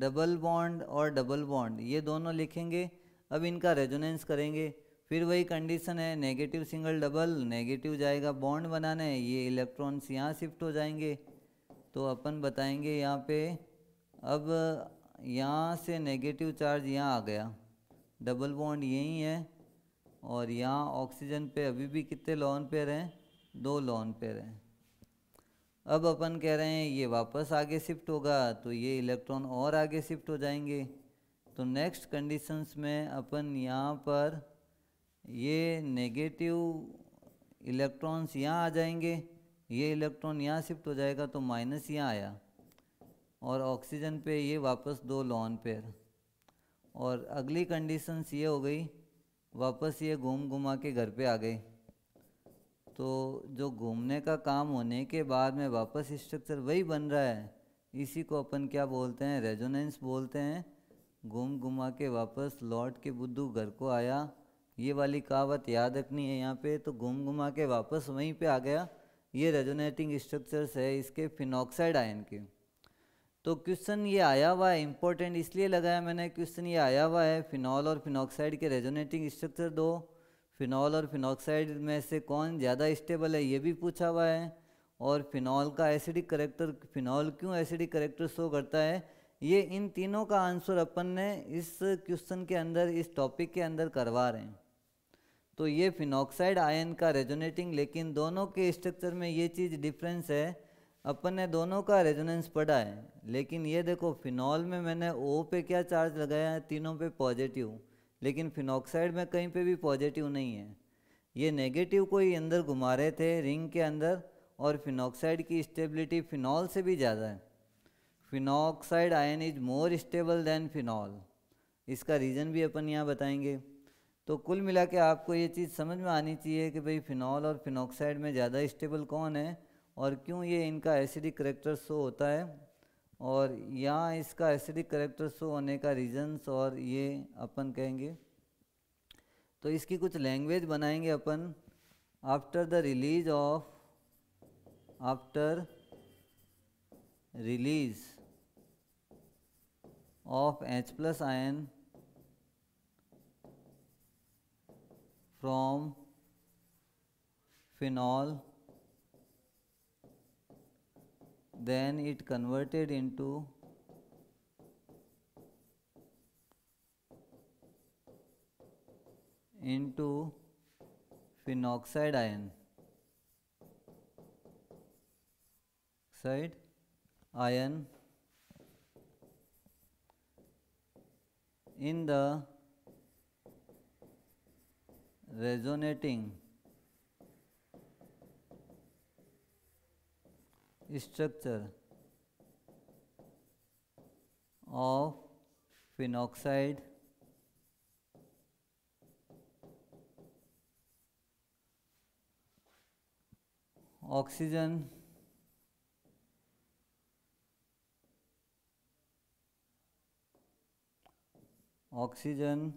डबल बॉन्ड और डबल बॉन्ड ये दोनों लिखेंगे अब इनका रेजोनेंस करेंगे फिर वही कंडीशन है नेगेटिव सिंगल डबल नेगेटिव जाएगा बॉन्ड बनाने ये इलेक्ट्रॉन्स यहाँ शिफ्ट हो जाएंगे तो अपन बताएंगे यहाँ पे अब यहाँ से नेगेटिव चार्ज यहाँ आ गया डबल बॉन्ड यही है और यहाँ ऑक्सीजन पे अभी भी कितने लॉन पेयर हैं दो लॉन पेयर हैं अब अपन कह रहे हैं ये वापस आगे शिफ्ट होगा तो ये इलेक्ट्रॉन और आगे शिफ्ट हो जाएंगे तो नेक्स्ट कंडीशंस में अपन यहाँ पर ये नेगेटिव इलेक्ट्रॉन्स यहाँ आ जाएंगे ये इलेक्ट्रॉन यहाँ शिफ्ट हो जाएगा तो माइनस यहाँ आया और ऑक्सीजन पे ये वापस दो लॉन पेयर और अगली कंडीशंस ये हो गई वापस ये घूम घुमा के घर पे आ गई तो जो घूमने का काम होने के बाद में वापस स्ट्रक्चर वही बन रहा है इसी को अपन क्या बोलते हैं रेजोनेंस बोलते हैं घूम घुमा के वापस लौट के बुद्धू घर को आया ये वाली कहावत याद रखनी है यहाँ पे तो घूम घुमा के वापस वहीं पे आ गया ये रेजोनेटिंग स्ट्रक्चर्स है इसके फिनॉक्साइड आयन के तो क्वेश्चन ये आया हुआ है इंपॉर्टेंट इसलिए लगाया मैंने क्वेश्चन ये आया हुआ है फिनॉल और फिनॉक्साइड के रेजोनेटिंग स्ट्रक्चर दो फिनॉल और फिनॉक्साइड में से कौन ज़्यादा स्टेबल है ये भी पूछा हुआ है और फिनॉल का एसिडिक करेक्टर फिनॉल क्यों एसिडिक करेक्टर शो करता है ये इन तीनों का आंसर अपन ने इस क्वेश्चन के अंदर इस टॉपिक के अंदर करवा रहे हैं तो ये फिनॉक्साइड आयन का रेजोनेटिंग लेकिन दोनों के स्ट्रक्चर में ये चीज़ डिफरेंस है अपन ने दोनों का रेजोनेंस पढ़ा है लेकिन ये देखो फिनॉल में मैंने ओ पे क्या चार्ज लगाया है तीनों पे पॉजिटिव लेकिन फिनॉक्साइड में कहीं पे भी पॉजिटिव नहीं है ये नेगेटिव को ही अंदर घुमा रहे थे रिंग के अंदर और फिनॉक्साइड की स्टेबिलिटी फिनॉल से भी ज़्यादा है phenoxide ion is more stable than phenol इसका रीज़न भी अपन यहाँ बताएंगे तो कुल मिला के आपको ये चीज़ समझ में आनी चाहिए कि भाई फ़िनॉल और फिनॉक्साइड में ज़्यादा स्टेबल कौन है और क्यों ये इनका एसिडिक करेक्टर शो होता है और यहाँ इसका एसिडिक करेक्टर शो होने का रीजन्स और ये अपन कहेंगे तो इसकी कुछ लैंग्वेज बनाएंगे अपन after the release of after release of H plus ion from phenol then it converted into into phenoxide ion Side ion in the resonating structure of phenoxide oxygen oxygen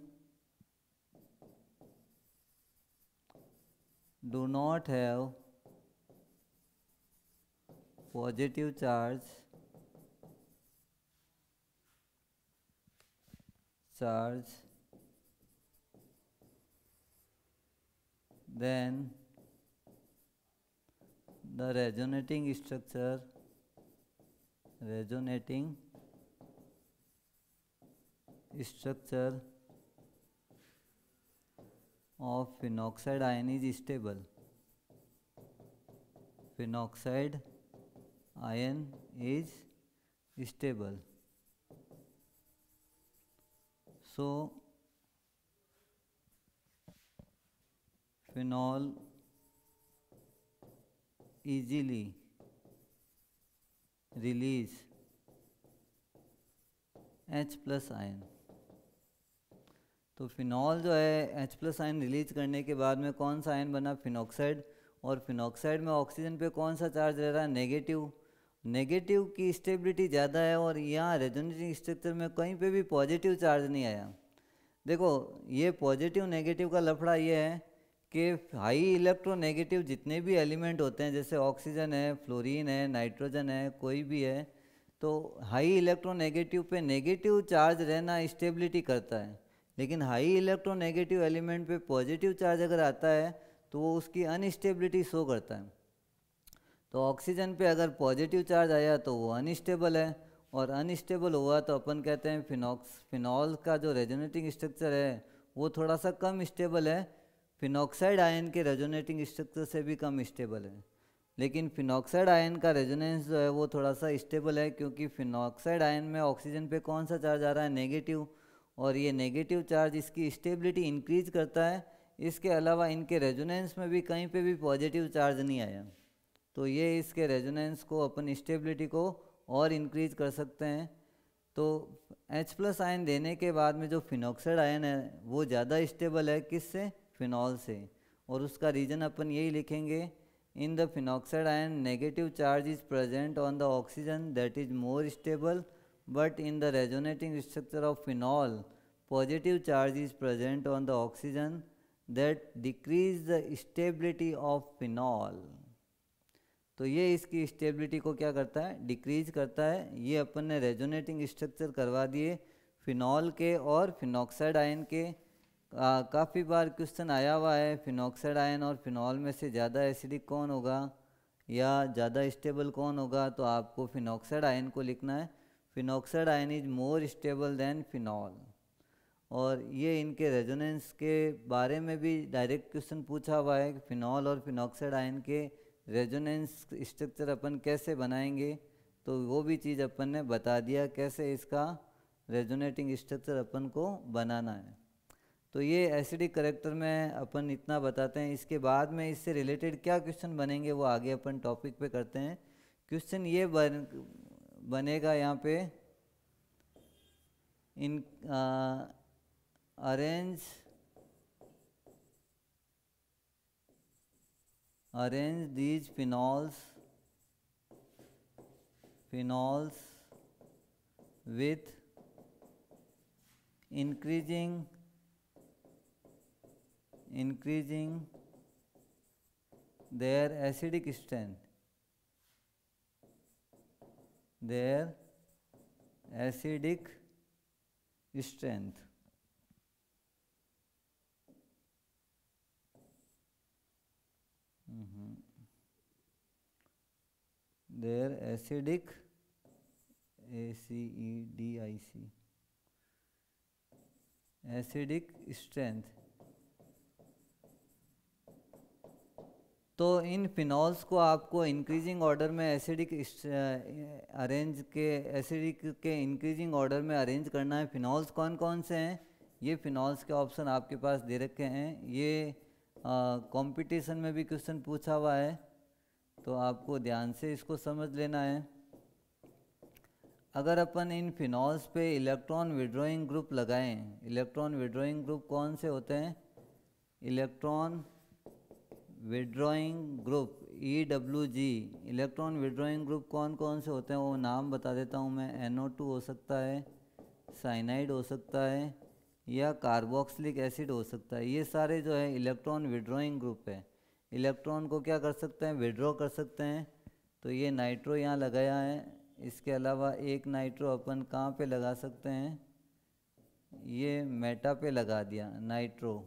do not have positive charge charge then the resonating structure resonating structure of phenoxide ion is stable. Phenoxide ion is stable. So, phenol easily release H plus ion. तो phenol जो है H plus ion release करने के बाद में कौन सा ion बना फिनॉक्साइड और फिनॉक्साइड में ऑक्सीजन पे कौन सा चार्ज रह रहा है नेगेटिव नेगेटिव की स्टेबिलिटी ज़्यादा है और यहाँ रेजोनेटिंग स्ट्रक्चर में कहीं पे भी पॉजिटिव चार्ज नहीं आया देखो ये पॉजिटिव नेगेटिव का लफड़ा ये है कि हाई इलेक्ट्रो नेगेटिव जितने भी एलिमेंट होते हैं जैसे ऑक्सीजन है फ्लोरिन है नाइट्रोजन है कोई भी है तो हाई इलेक्ट्रोनेगेटिव पे नेगेटिव चार्ज रहना स्टेबिलिटी करता है लेकिन हाई इलेक्ट्रोनेगेटिव एलिमेंट पे पॉजिटिव चार्ज अगर आता है तो वो उसकी अनस्टेबिलिटी शो करता है तो ऑक्सीजन पे अगर पॉजिटिव चार्ज आया तो वो अनस्टेबल है और अनस्टेबल हुआ तो अपन कहते हैं फिनॉक्स फिनॉल का जो रेजोनेटिंग स्ट्रक्चर है वो थोड़ा सा कम स्टेबल है फिनॉक्साइड आयन के रेजोनेटिंग स्ट्रक्चर से भी कम स्टेबल है लेकिन फिनॉक्साइड आयन का रेजोनेंस जो है वो थोड़ा सा स्टेबल है क्योंकि फिनॉक्साइड आयन में ऑक्सीजन पे कौन सा चार्ज आ रहा है नेगेटिव और ये नेगेटिव चार्ज इसकी स्टेबिलिटी इंक्रीज करता है इसके अलावा इनके रेजोनेंस में भी कहीं पे भी पॉजिटिव चार्ज नहीं आया तो ये इसके रेजोनेंस को अपन स्टेबिलिटी को और इंक्रीज कर सकते हैं तो H प्लस आयन देने के बाद में जो फिनॉक्साइड आयन है वो ज़्यादा स्टेबल है किससे फिनॉल से और उसका रीज़न अपन यही लिखेंगे in the phenoxide ion negative charge is present on the oxygen that is more stable but in the resonating structure of phenol, positive charge is present on the oxygen that decrease the stability of phenol. तो ये इसकी stability को क्या करता है decrease करता है ये अपन ने रेजोनेटिंग स्ट्रक्चर करवा दिए फिनॉल के और फिनॉक्साइड आयन के काफ़ी बार क्वेश्चन आया हुआ है फिनॉक्साइड आयन और फिनॉल में से ज़्यादा एसिडिक कौन होगा या ज़्यादा स्टेबल कौन होगा तो आपको फिनॉक्साइड आयन को लिखना है phenoxide ion is more stable than phenol और ये इनके रेजोनेंस के बारे में भी डायरेक्ट क्वेश्चन पूछा हुआ है कि फिनॉल और फिनॉक्साइड आयन के रेजोनेंस स्ट्रक्चर अपन कैसे बनाएंगे तो वो भी चीज़ अपन ने बता दिया कैसे इसका रेजोनेटिंग स्ट्रक्चर अपन को बनाना है तो ये एसिडिक करेक्टर में अपन इतना बताते हैं इसके बाद में इससे रिलेटेड क्या क्वेश्चन बनेंगे वो आगे अपन टॉपिक पे करते हैं क्वेश्चन ये बन बनेगा यहाँ पे in arrange arrange these phenols phenols with increasing increasing their acidic strength their acidic strength. Mm -hmm. Their acidic A C E D I C acidic strength तो इन फिनॉल्स को आपको इंक्रीजिंग ऑर्डर में acidic arrange uh, के acidic के increasing order में arrange करना है phenols कौन कौन से हैं ये फिनॉल्स के ऑप्शन आपके पास दे रखे हैं ये कंपटीशन uh, में भी क्वेश्चन पूछा हुआ है तो आपको ध्यान से इसको समझ लेना है अगर अपन इन फिनॉल्स पे इलेक्ट्रॉन विड्रॉइंग ग्रुप लगाएं इलेक्ट्रॉन विड्रॉइंग ग्रुप कौन से होते हैं electron withdrawing group E W G electron withdrawing group कौन कौन से होते हैं वो नाम बता देता हूँ मैं एन ओ टू हो सकता है साइनाइड हो सकता है या कार्बोक्सिलिक एसिड हो सकता है ये सारे जो है इलेक्ट्रॉन विड्रॉइंग ग्रुप है इलेक्ट्रॉन को क्या कर सकते हैं विड्रॉ कर सकते हैं तो ये नाइट्रो यहाँ लगाया है इसके अलावा एक नाइट्रो अपन कहाँ पे लगा सकते हैं ये मेटा पे लगा दिया नाइट्रो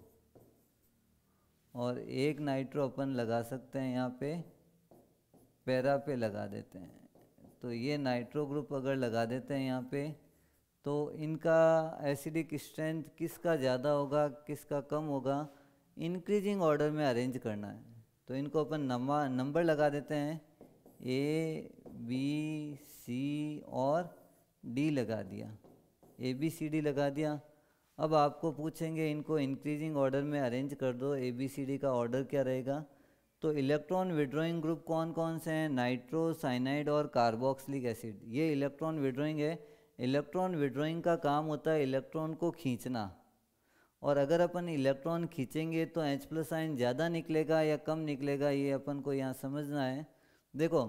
और एक नाइट्रो अपन लगा सकते हैं यहाँ पे पैरा पे लगा देते हैं तो ये नाइट्रो ग्रुप अगर लगा देते हैं यहाँ पे तो इनका एसिडिक स्ट्रेंथ किसका ज़्यादा होगा किसका कम होगा इंक्रीजिंग ऑर्डर में अरेंज करना है तो इनको अपन नंबर नंबर लगा देते हैं ए बी सी और डी लगा दिया ए बी सी डी लगा दिया अब आपको पूछेंगे इनको इंक्रीजिंग ऑर्डर में अरेंज कर दो ए बी सी डी का ऑर्डर क्या रहेगा तो इलेक्ट्रॉन विड्रॉइंग ग्रुप कौन कौन से हैं नाइट्रो साइनाइड और कार्बोक्सिलिक एसिड ये इलेक्ट्रॉन विड्रॉइंग है इलेक्ट्रॉन विड्रॉइंग का काम होता है इलेक्ट्रॉन को खींचना और अगर अपन इलेक्ट्रॉन खींचेंगे तो एच प्लस आइन ज़्यादा निकलेगा या कम निकलेगा ये अपन को यहाँ समझना है देखो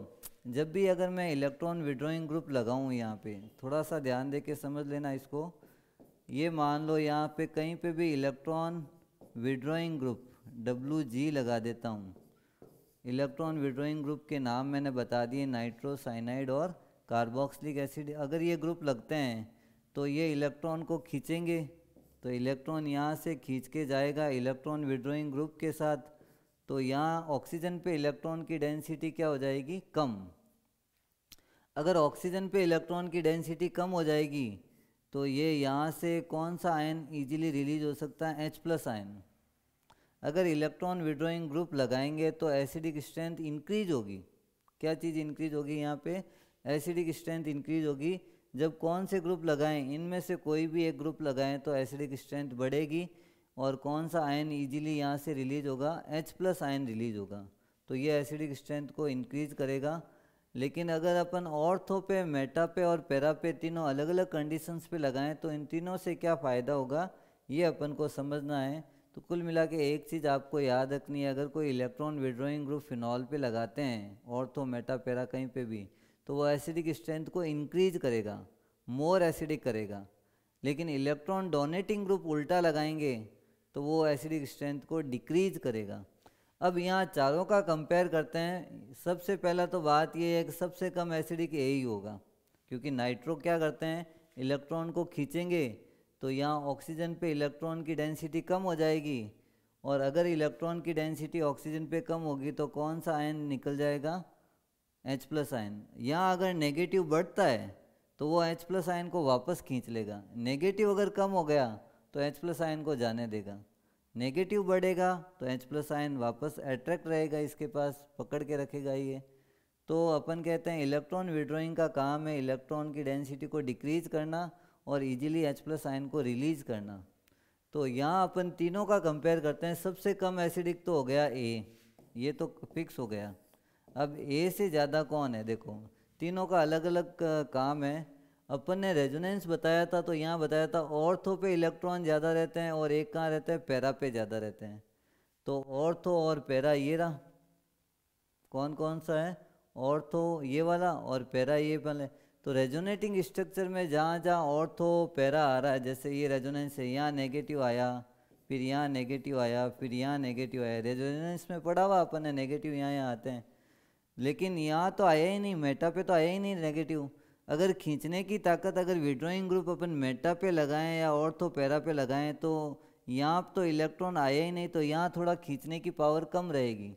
जब भी अगर मैं इलेक्ट्रॉन विड्रॉइंग ग्रुप लगाऊँ यहाँ पे थोड़ा सा ध्यान दे के समझ लेना इसको ये मान लो यहाँ पे कहीं पे भी electron withdrawing group W G लगा देता हूँ इलेक्ट्रॉन विड्रॉइंग ग्रुप के नाम मैंने बता दिए नाइट्रोसाइनाइड और कार्बोक्सिलिक एसिड अगर ये ग्रुप लगते हैं तो ये इलेक्ट्रॉन को खींचेंगे तो इलेक्ट्रॉन यहाँ से खींच के जाएगा इलेक्ट्रॉन विड्रॉइंग ग्रुप के साथ तो यहाँ ऑक्सीजन पे इलेक्ट्रॉन की डेंसिटी क्या हो जाएगी कम अगर ऑक्सीजन पे इलेक्ट्रॉन की डेंसिटी कम हो जाएगी तो ये यहाँ से कौन सा आयन इजीली रिलीज हो सकता है एच प्लस आयन अगर इलेक्ट्रॉन विड्रॉइंग ग्रुप लगाएंगे तो एसिडिक स्ट्रेंथ इंक्रीज होगी क्या चीज़ इंक्रीज होगी यहाँ पे एसिडिक स्ट्रेंथ इंक्रीज होगी जब कौन से ग्रुप लगाएं इनमें से कोई भी एक ग्रुप लगाएं तो एसिडिक स्ट्रेंथ बढ़ेगी और कौन सा आयन ईजिली यहाँ से रिलीज होगा एच प्लस आयन रिलीज होगा तो ये एसिडिक स्ट्रेंथ को इंक्रीज करेगा लेकिन अगर अपन ऑर्थो पे मेटा पे और पैरा पे तीनों अलग अलग कंडीशंस पे लगाएं तो इन तीनों से क्या फ़ायदा होगा ये अपन को समझना है तो कुल मिला के एक चीज़ आपको याद रखनी है अगर कोई इलेक्ट्रॉन विड्रॉइंग ग्रुप फिनॉल पे लगाते हैं ऑर्थो मेटा पैरा कहीं पे भी तो वो एसिडिक स्ट्रेंथ को इंक्रीज करेगा मोर एसिडिक करेगा लेकिन इलेक्ट्रॉन डोनेटिंग ग्रुप उल्टा लगाएंगे तो वो एसिडिक स्ट्रेंथ को डिक्रीज करेगा अब यहाँ चारों का कंपेयर करते हैं सबसे पहला तो बात यह है कि सबसे कम एसिडिक ए ही होगा क्योंकि नाइट्रो क्या करते हैं इलेक्ट्रॉन को खींचेंगे तो यहाँ ऑक्सीजन पे इलेक्ट्रॉन की डेंसिटी कम हो जाएगी और अगर इलेक्ट्रॉन की डेंसिटी ऑक्सीजन पे कम होगी तो कौन सा आयन निकल जाएगा H प्लस आयन यहाँ अगर नेगेटिव बढ़ता है तो वो H प्लस आयन को वापस खींच लेगा नेगेटिव अगर कम हो गया तो H प्लस आयन को जाने देगा नेगेटिव बढ़ेगा तो एच प्लस आयन वापस अट्रैक्ट रहेगा इसके पास पकड़ के रखेगा ये तो अपन कहते हैं इलेक्ट्रॉन विड्रॉइंग का काम है इलेक्ट्रॉन की डेंसिटी को डिक्रीज करना और इजीली एच प्लस आयन को रिलीज करना तो यहाँ अपन तीनों का कंपेयर करते हैं सबसे कम एसिडिक तो हो गया ए ये तो फिक्स हो गया अब ए से ज़्यादा कौन है देखो तीनों का अलग अलग काम है अपन ने रेजोनेंस बताया था तो यहाँ बताया था ऑर्थो पे इलेक्ट्रॉन ज़्यादा रहते हैं और एक कहाँ रहते हैं पैरा पे ज़्यादा रहते हैं तो ऑर्थो और पैरा ये रहा कौन कौन सा है ऑर्थो ये वाला और पैरा ये वाले तो रेजोनेटिंग स्ट्रक्चर में जहाँ जहाँ ऑर्थो पैरा आ रहा है जैसे ये रेजोनेंस है यहाँ नेगेटिव आया फिर यहाँ नेगेटिव आया फिर यहाँ नेगेटिव आया रेजोनेंस में पड़ा हुआ अपन ने नेगेटिव यहाँ यहाँ आते हैं लेकिन यहाँ तो आया ही नहीं मेटा पे तो आया ही नहीं नेगेटिव अगर खींचने की ताकत अगर विड्रॉइंग ग्रुप अपन मेटा पे लगाएं या तो पैरा पे लगाएं तो यहाँ तो इलेक्ट्रॉन आया ही नहीं तो यहाँ थोड़ा खींचने की पावर कम रहेगी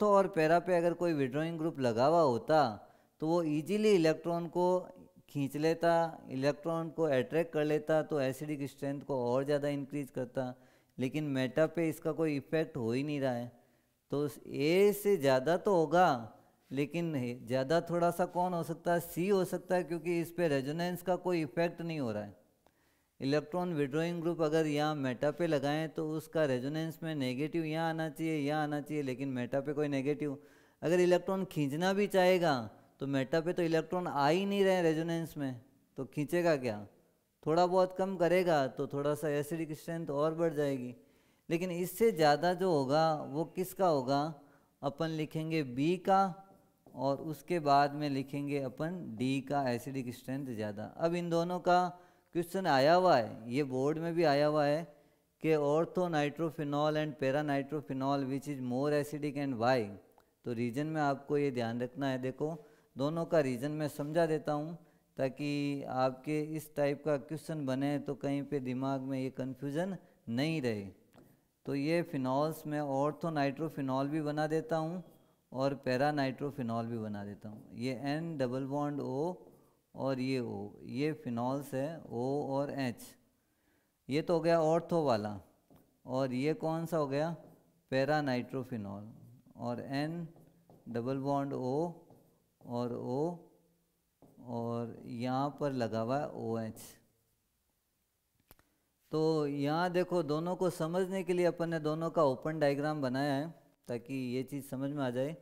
तो और पैरा पे अगर कोई विड्रॉइंग ग्रुप लगा हुआ होता तो वो इजीली इलेक्ट्रॉन को खींच लेता इलेक्ट्रॉन को अट्रैक्ट कर लेता तो एसिडिक स्ट्रेंथ को और ज़्यादा इंक्रीज करता लेकिन मेटा पे इसका कोई इफेक्ट हो ही नहीं रहा है तो ए से ज़्यादा तो होगा लेकिन नहीं ज़्यादा थोड़ा सा कौन हो सकता है सी हो सकता है क्योंकि इस पर रेजोनेंस का कोई इफेक्ट नहीं हो रहा है इलेक्ट्रॉन विड्रोइंग ग्रुप अगर यहाँ मेटा पे लगाएं तो उसका रेजोनेंस में नेगेटिव यहाँ आना चाहिए यहाँ आना चाहिए लेकिन मेटा पे कोई नेगेटिव अगर इलेक्ट्रॉन खींचना भी चाहेगा तो मेटा पे तो इलेक्ट्रॉन आ ही नहीं रहे रेजोनेंस में तो खींचेगा क्या थोड़ा बहुत कम करेगा तो थोड़ा सा एसिडिक स्ट्रेंथ और बढ़ जाएगी लेकिन इससे ज़्यादा जो होगा वो किसका होगा अपन लिखेंगे बी का और उसके बाद में लिखेंगे अपन डी का एसिडिक स्ट्रेंथ ज़्यादा अब इन दोनों का क्वेश्चन आया हुआ है ये बोर्ड में भी आया हुआ है कि ortho nitrophenol and para nitrophenol which is more acidic and why तो रीजन में आपको ये ध्यान रखना है देखो दोनों का रीजन मैं समझा देता हूँ ताकि आपके इस टाइप का क्वेश्चन बने तो कहीं पे दिमाग में ये कन्फ्यूज़न नहीं रहे तो ये फ़िनॉल्स में ऑर्थो नाइट्रोफिनॉल भी बना देता हूँ और पैरा नाइट्रोफिनॉल भी बना देता हूँ ये एन डबल बॉन्ड ओ और ये ओ ये फिनॉल्स है ओ और एच ये तो हो गया ऑर्थो वाला और ये कौन सा हो गया पैरा नाइट्रोफिनॉल और एन डबल बॉन्ड ओ और ओ और यहाँ पर लगा हुआ है ओ एच तो यहाँ देखो दोनों को समझने के लिए अपन ने दोनों का ओपन डायग्राम बनाया है ताकि ये चीज़ समझ में आ जाए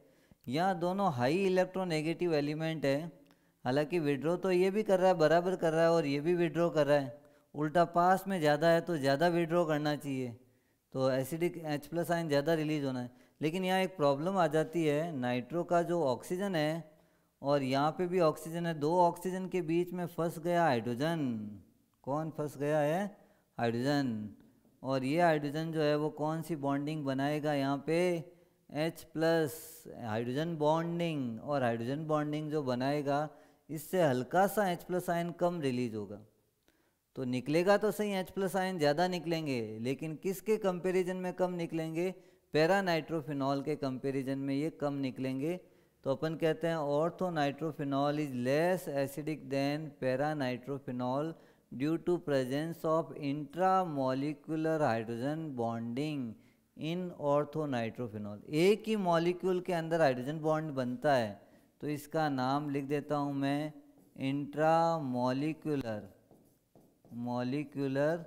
यहाँ दोनों हाई इलेक्ट्रोनेगेटिव एलिमेंट है हालांकि विड्रॉ तो ये भी कर रहा है बराबर कर रहा है और ये भी विड्रॉ कर रहा है उल्टा पास में ज़्यादा है तो ज़्यादा विड्रॉ करना चाहिए तो एसिडिक एच प्लस आइन ज़्यादा रिलीज होना है लेकिन यहाँ एक प्रॉब्लम आ जाती है नाइट्रो का जो ऑक्सीजन है और यहाँ पे भी ऑक्सीजन है दो ऑक्सीजन के बीच में फंस गया हाइड्रोजन कौन फंस गया है हाइड्रोजन और ये हाइड्रोजन जो है वो कौन सी बॉन्डिंग बनाएगा यहाँ पे एच प्लस हाइड्रोजन बॉन्डिंग और हाइड्रोजन बॉन्डिंग जो बनाएगा इससे हल्का सा एच प्लस आयन कम रिलीज होगा तो निकलेगा तो सही एच प्लस आयन ज़्यादा निकलेंगे लेकिन किसके कंपैरिजन में कम निकलेंगे पैरा नाइट्रोफिनॉल के कंपैरिजन में ये कम निकलेंगे तो अपन कहते हैं ortho nitrophenol is less acidic than para nitrophenol due to presence of intra molecular hydrogen bonding in ortho nitrophenol एक ही मॉलिक्यूल के अंदर हाइड्रोजन बॉन्ड बनता है तो इसका नाम लिख देता हूँ मैं intra molecular molecular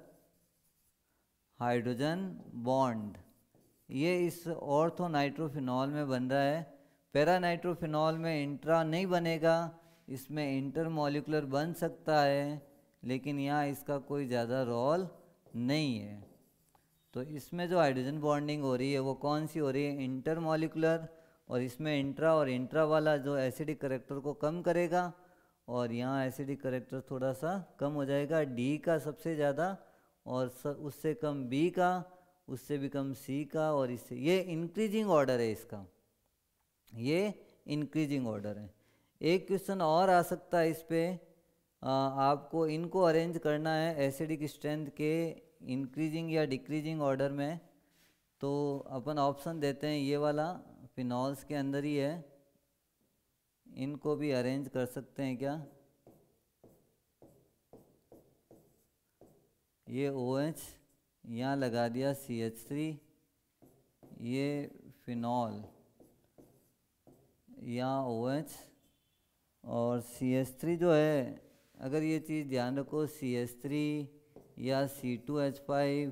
hydrogen bond ये इस ऑर्थो नाइट्रोफिनॉल में बन रहा है पैरानाइट्रोफिनॉल में इंट्रा नहीं बनेगा इसमें इंटर मॉलिकुलर बन सकता है लेकिन यहाँ इसका कोई ज़्यादा रोल नहीं है तो इसमें जो हाइड्रोजन बॉन्डिंग हो रही है वो कौन सी हो रही है इंटरमोलिकुलर और इसमें इंट्रा और इंट्रा वाला जो एसिडिक करेक्टर को कम करेगा और यहाँ एसिडिक करेक्टर थोड़ा सा कम हो जाएगा डी का सबसे ज़्यादा और उससे कम बी का उससे भी कम सी का और इससे ये इंक्रीजिंग ऑर्डर है इसका ये इंक्रीजिंग ऑर्डर है एक क्वेश्चन और आ सकता है इस पर आपको इनको अरेंज करना है एसिडिक स्ट्रेंथ के इंक्रीजिंग या डिक्रीजिंग ऑर्डर में तो अपन ऑप्शन देते हैं ये वाला फिनॉल्स के अंदर ही है इनको भी अरेंज कर सकते हैं क्या ये ओ एच यहाँ लगा दिया सी एच थ्री ये फिनॉल यहाँ ओ एच और सी एच थ्री जो है अगर ये चीज़ ध्यान रखो सी एच थ्री या सी टू एच फाइव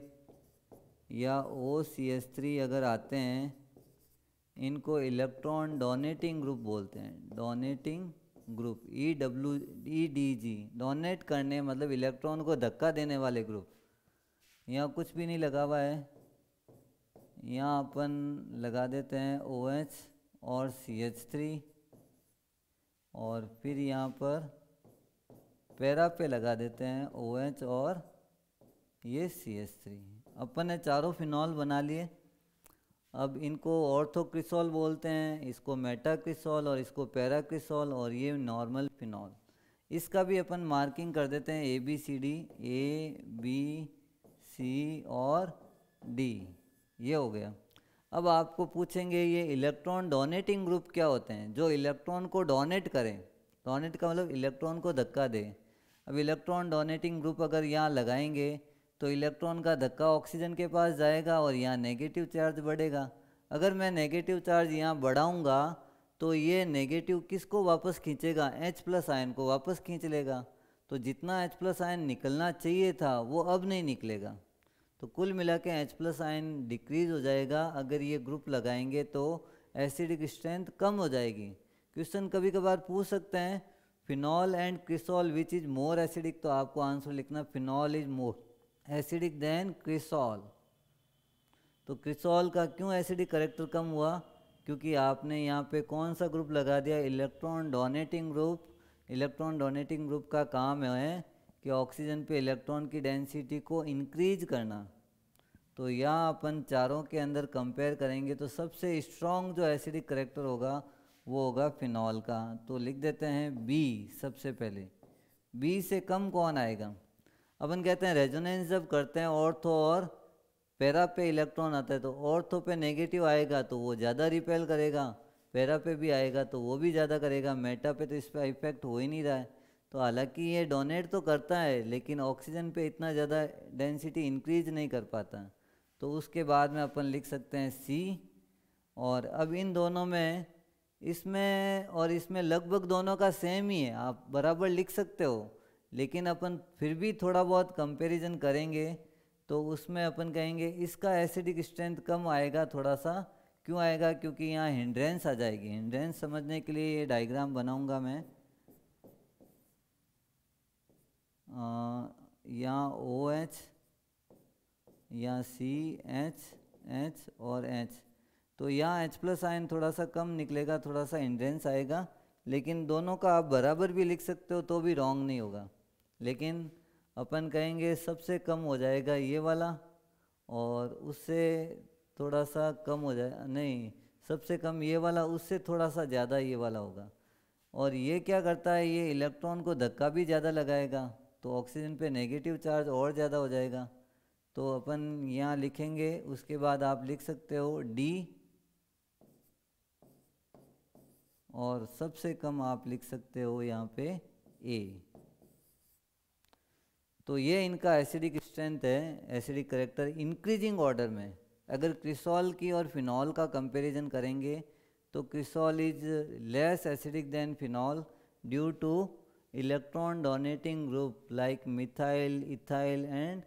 या ओ सी एस थ्री अगर आते हैं इनको इलेक्ट्रॉन डोनेटिंग ग्रुप बोलते हैं donating group E W E D G donate करने मतलब इलेक्ट्रॉन को धक्का देने वाले ग्रुप यहाँ कुछ भी नहीं लगा हुआ है यहाँ अपन लगा देते हैं ओ एच और सी एच थ्री और फिर यहाँ पर पैरा पे लगा देते हैं ओ एच और ये सी एस थ्री अपन ने चारों फिनॉल बना लिए अब इनको ऑर्थोक्रिसोल बोलते हैं इसको मेटाक्रिसोल और इसको पैराक्रिसोल और ये नॉर्मल फिनॉल इसका भी अपन मार्किंग कर देते हैं A B C D A B C और डी ये हो गया अब आपको पूछेंगे ये इलेक्ट्रॉन डोनेटिंग ग्रुप क्या होते हैं जो इलेक्ट्रॉन को डोनेट करें डोनेट का मतलब इलेक्ट्रॉन को धक्का दे अब इलेक्ट्रॉन डोनेटिंग ग्रुप अगर यहाँ लगाएंगे तो इलेक्ट्रॉन का धक्का ऑक्सीजन के पास जाएगा और यहाँ नेगेटिव चार्ज बढ़ेगा अगर मैं नेगेटिव चार्ज यहाँ बढ़ाऊँगा तो ये नेगेटिव किसको वापस खींचेगा H प्लस आयन को वापस खींच लेगा तो जितना H प्लस आयन निकलना चाहिए था वो अब नहीं निकलेगा तो कुल मिला के एच प्लस आयन डिक्रीज हो जाएगा अगर ये ग्रुप लगाएंगे तो एसिडिक स्ट्रेंथ कम हो जाएगी क्वेश्चन कभी कभार पूछ सकते हैं phenol and cresol which is more acidic तो आपको आंसर लिखना phenol is more acidic than cresol तो क्रिसॉल का क्यों एसिडिक करेक्टर कम हुआ क्योंकि आपने यहाँ पे कौन सा ग्रुप लगा दिया electron donating group electron donating group का काम है कि ऑक्सीजन पे इलेक्ट्रॉन की डेंसिटी को इंक्रीज करना तो यहाँ अपन चारों के अंदर कंपेयर करेंगे तो सबसे स्ट्रॉन्ग जो एसिडिक करेक्टर होगा वो होगा फिनॉल का तो लिख देते हैं बी सबसे पहले बी से कम कौन आएगा अपन कहते हैं रेजोनेंस जब करते हैं ऑर्थो और पैरा पे इलेक्ट्रॉन आता है तो ऑर्थो पे नेगेटिव आएगा तो वो ज़्यादा रिपेल करेगा पैरा पे भी आएगा तो वो भी ज़्यादा करेगा मेटा पे तो इस पर इफेक्ट हो ही नहीं रहा है तो हालांकि ये डोनेट तो करता है लेकिन ऑक्सीजन पे इतना ज़्यादा डेंसिटी इंक्रीज नहीं कर पाता तो उसके बाद में अपन लिख सकते हैं सी और अब इन दोनों में इसमें और इसमें लगभग दोनों का सेम ही है आप बराबर लिख सकते हो लेकिन अपन फिर भी थोड़ा बहुत कंपैरिजन करेंगे तो उसमें अपन कहेंगे इसका एसिडिक स्ट्रेंथ कम आएगा थोड़ा सा क्यों आएगा क्योंकि यहाँ हिंड्रेंस आ जाएगी हिंड्रेंस समझने के लिए ये डायग्राम बनाऊंगा मैं यहाँ ओ एच यहाँ सी एच एच और एच तो यहाँ एच प्लस आयन थोड़ा सा कम निकलेगा थोड़ा सा हिंड्रेंस आएगा लेकिन दोनों का आप बराबर भी लिख सकते हो तो भी रॉन्ग नहीं होगा लेकिन अपन कहेंगे सबसे कम हो जाएगा ये वाला और उससे थोड़ा सा कम हो जाए नहीं सबसे कम ये वाला उससे थोड़ा सा ज़्यादा ये वाला होगा और ये क्या करता है ये इलेक्ट्रॉन को धक्का भी ज़्यादा लगाएगा तो ऑक्सीजन पे नेगेटिव चार्ज और ज़्यादा हो जाएगा तो अपन यहाँ लिखेंगे उसके बाद आप लिख सकते हो डी और सबसे कम आप लिख सकते हो यहाँ पे ए तो ये इनका एसिडिक स्ट्रेंथ है एसिडिक करेक्टर इंक्रीजिंग ऑर्डर में अगर क्रिसोल की और फिनॉल का कंपैरिजन करेंगे तो cresol is less acidic than phenol due to electron donating group like methyl ethyl and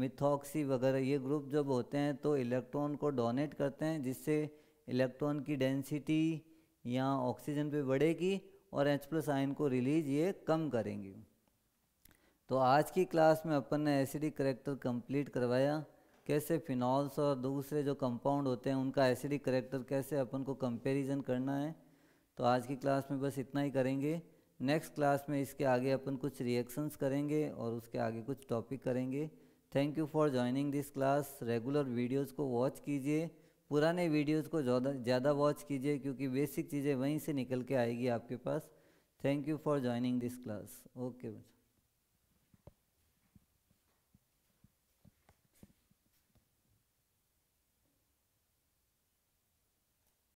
methoxy वगैरह ये ग्रुप जब होते हैं तो इलेक्ट्रॉन को डोनेट करते हैं जिससे इलेक्ट्रॉन की डेंसिटी या ऑक्सीजन पे बढ़ेगी और H प्लस आइन को रिलीज ये कम करेंगी तो आज की क्लास में अपन ने एसिडिक करेक्टर कंप्लीट करवाया कैसे फिनॉल्स और दूसरे जो कंपाउंड होते हैं उनका एसिडिक करेक्टर कैसे अपन को कंपेरिजन करना है तो आज की क्लास में बस इतना ही करेंगे नेक्स्ट क्लास में इसके आगे अपन कुछ रिएक्शंस करेंगे और उसके आगे कुछ टॉपिक करेंगे thank you for joining this class regular videos को वॉच कीजिए पुराने वीडियोज़ को ज़्यादा ज़्यादा वॉच कीजिए क्योंकि बेसिक चीज़ें वहीं से निकल के आएगी आपके पास thank you for joining this class okay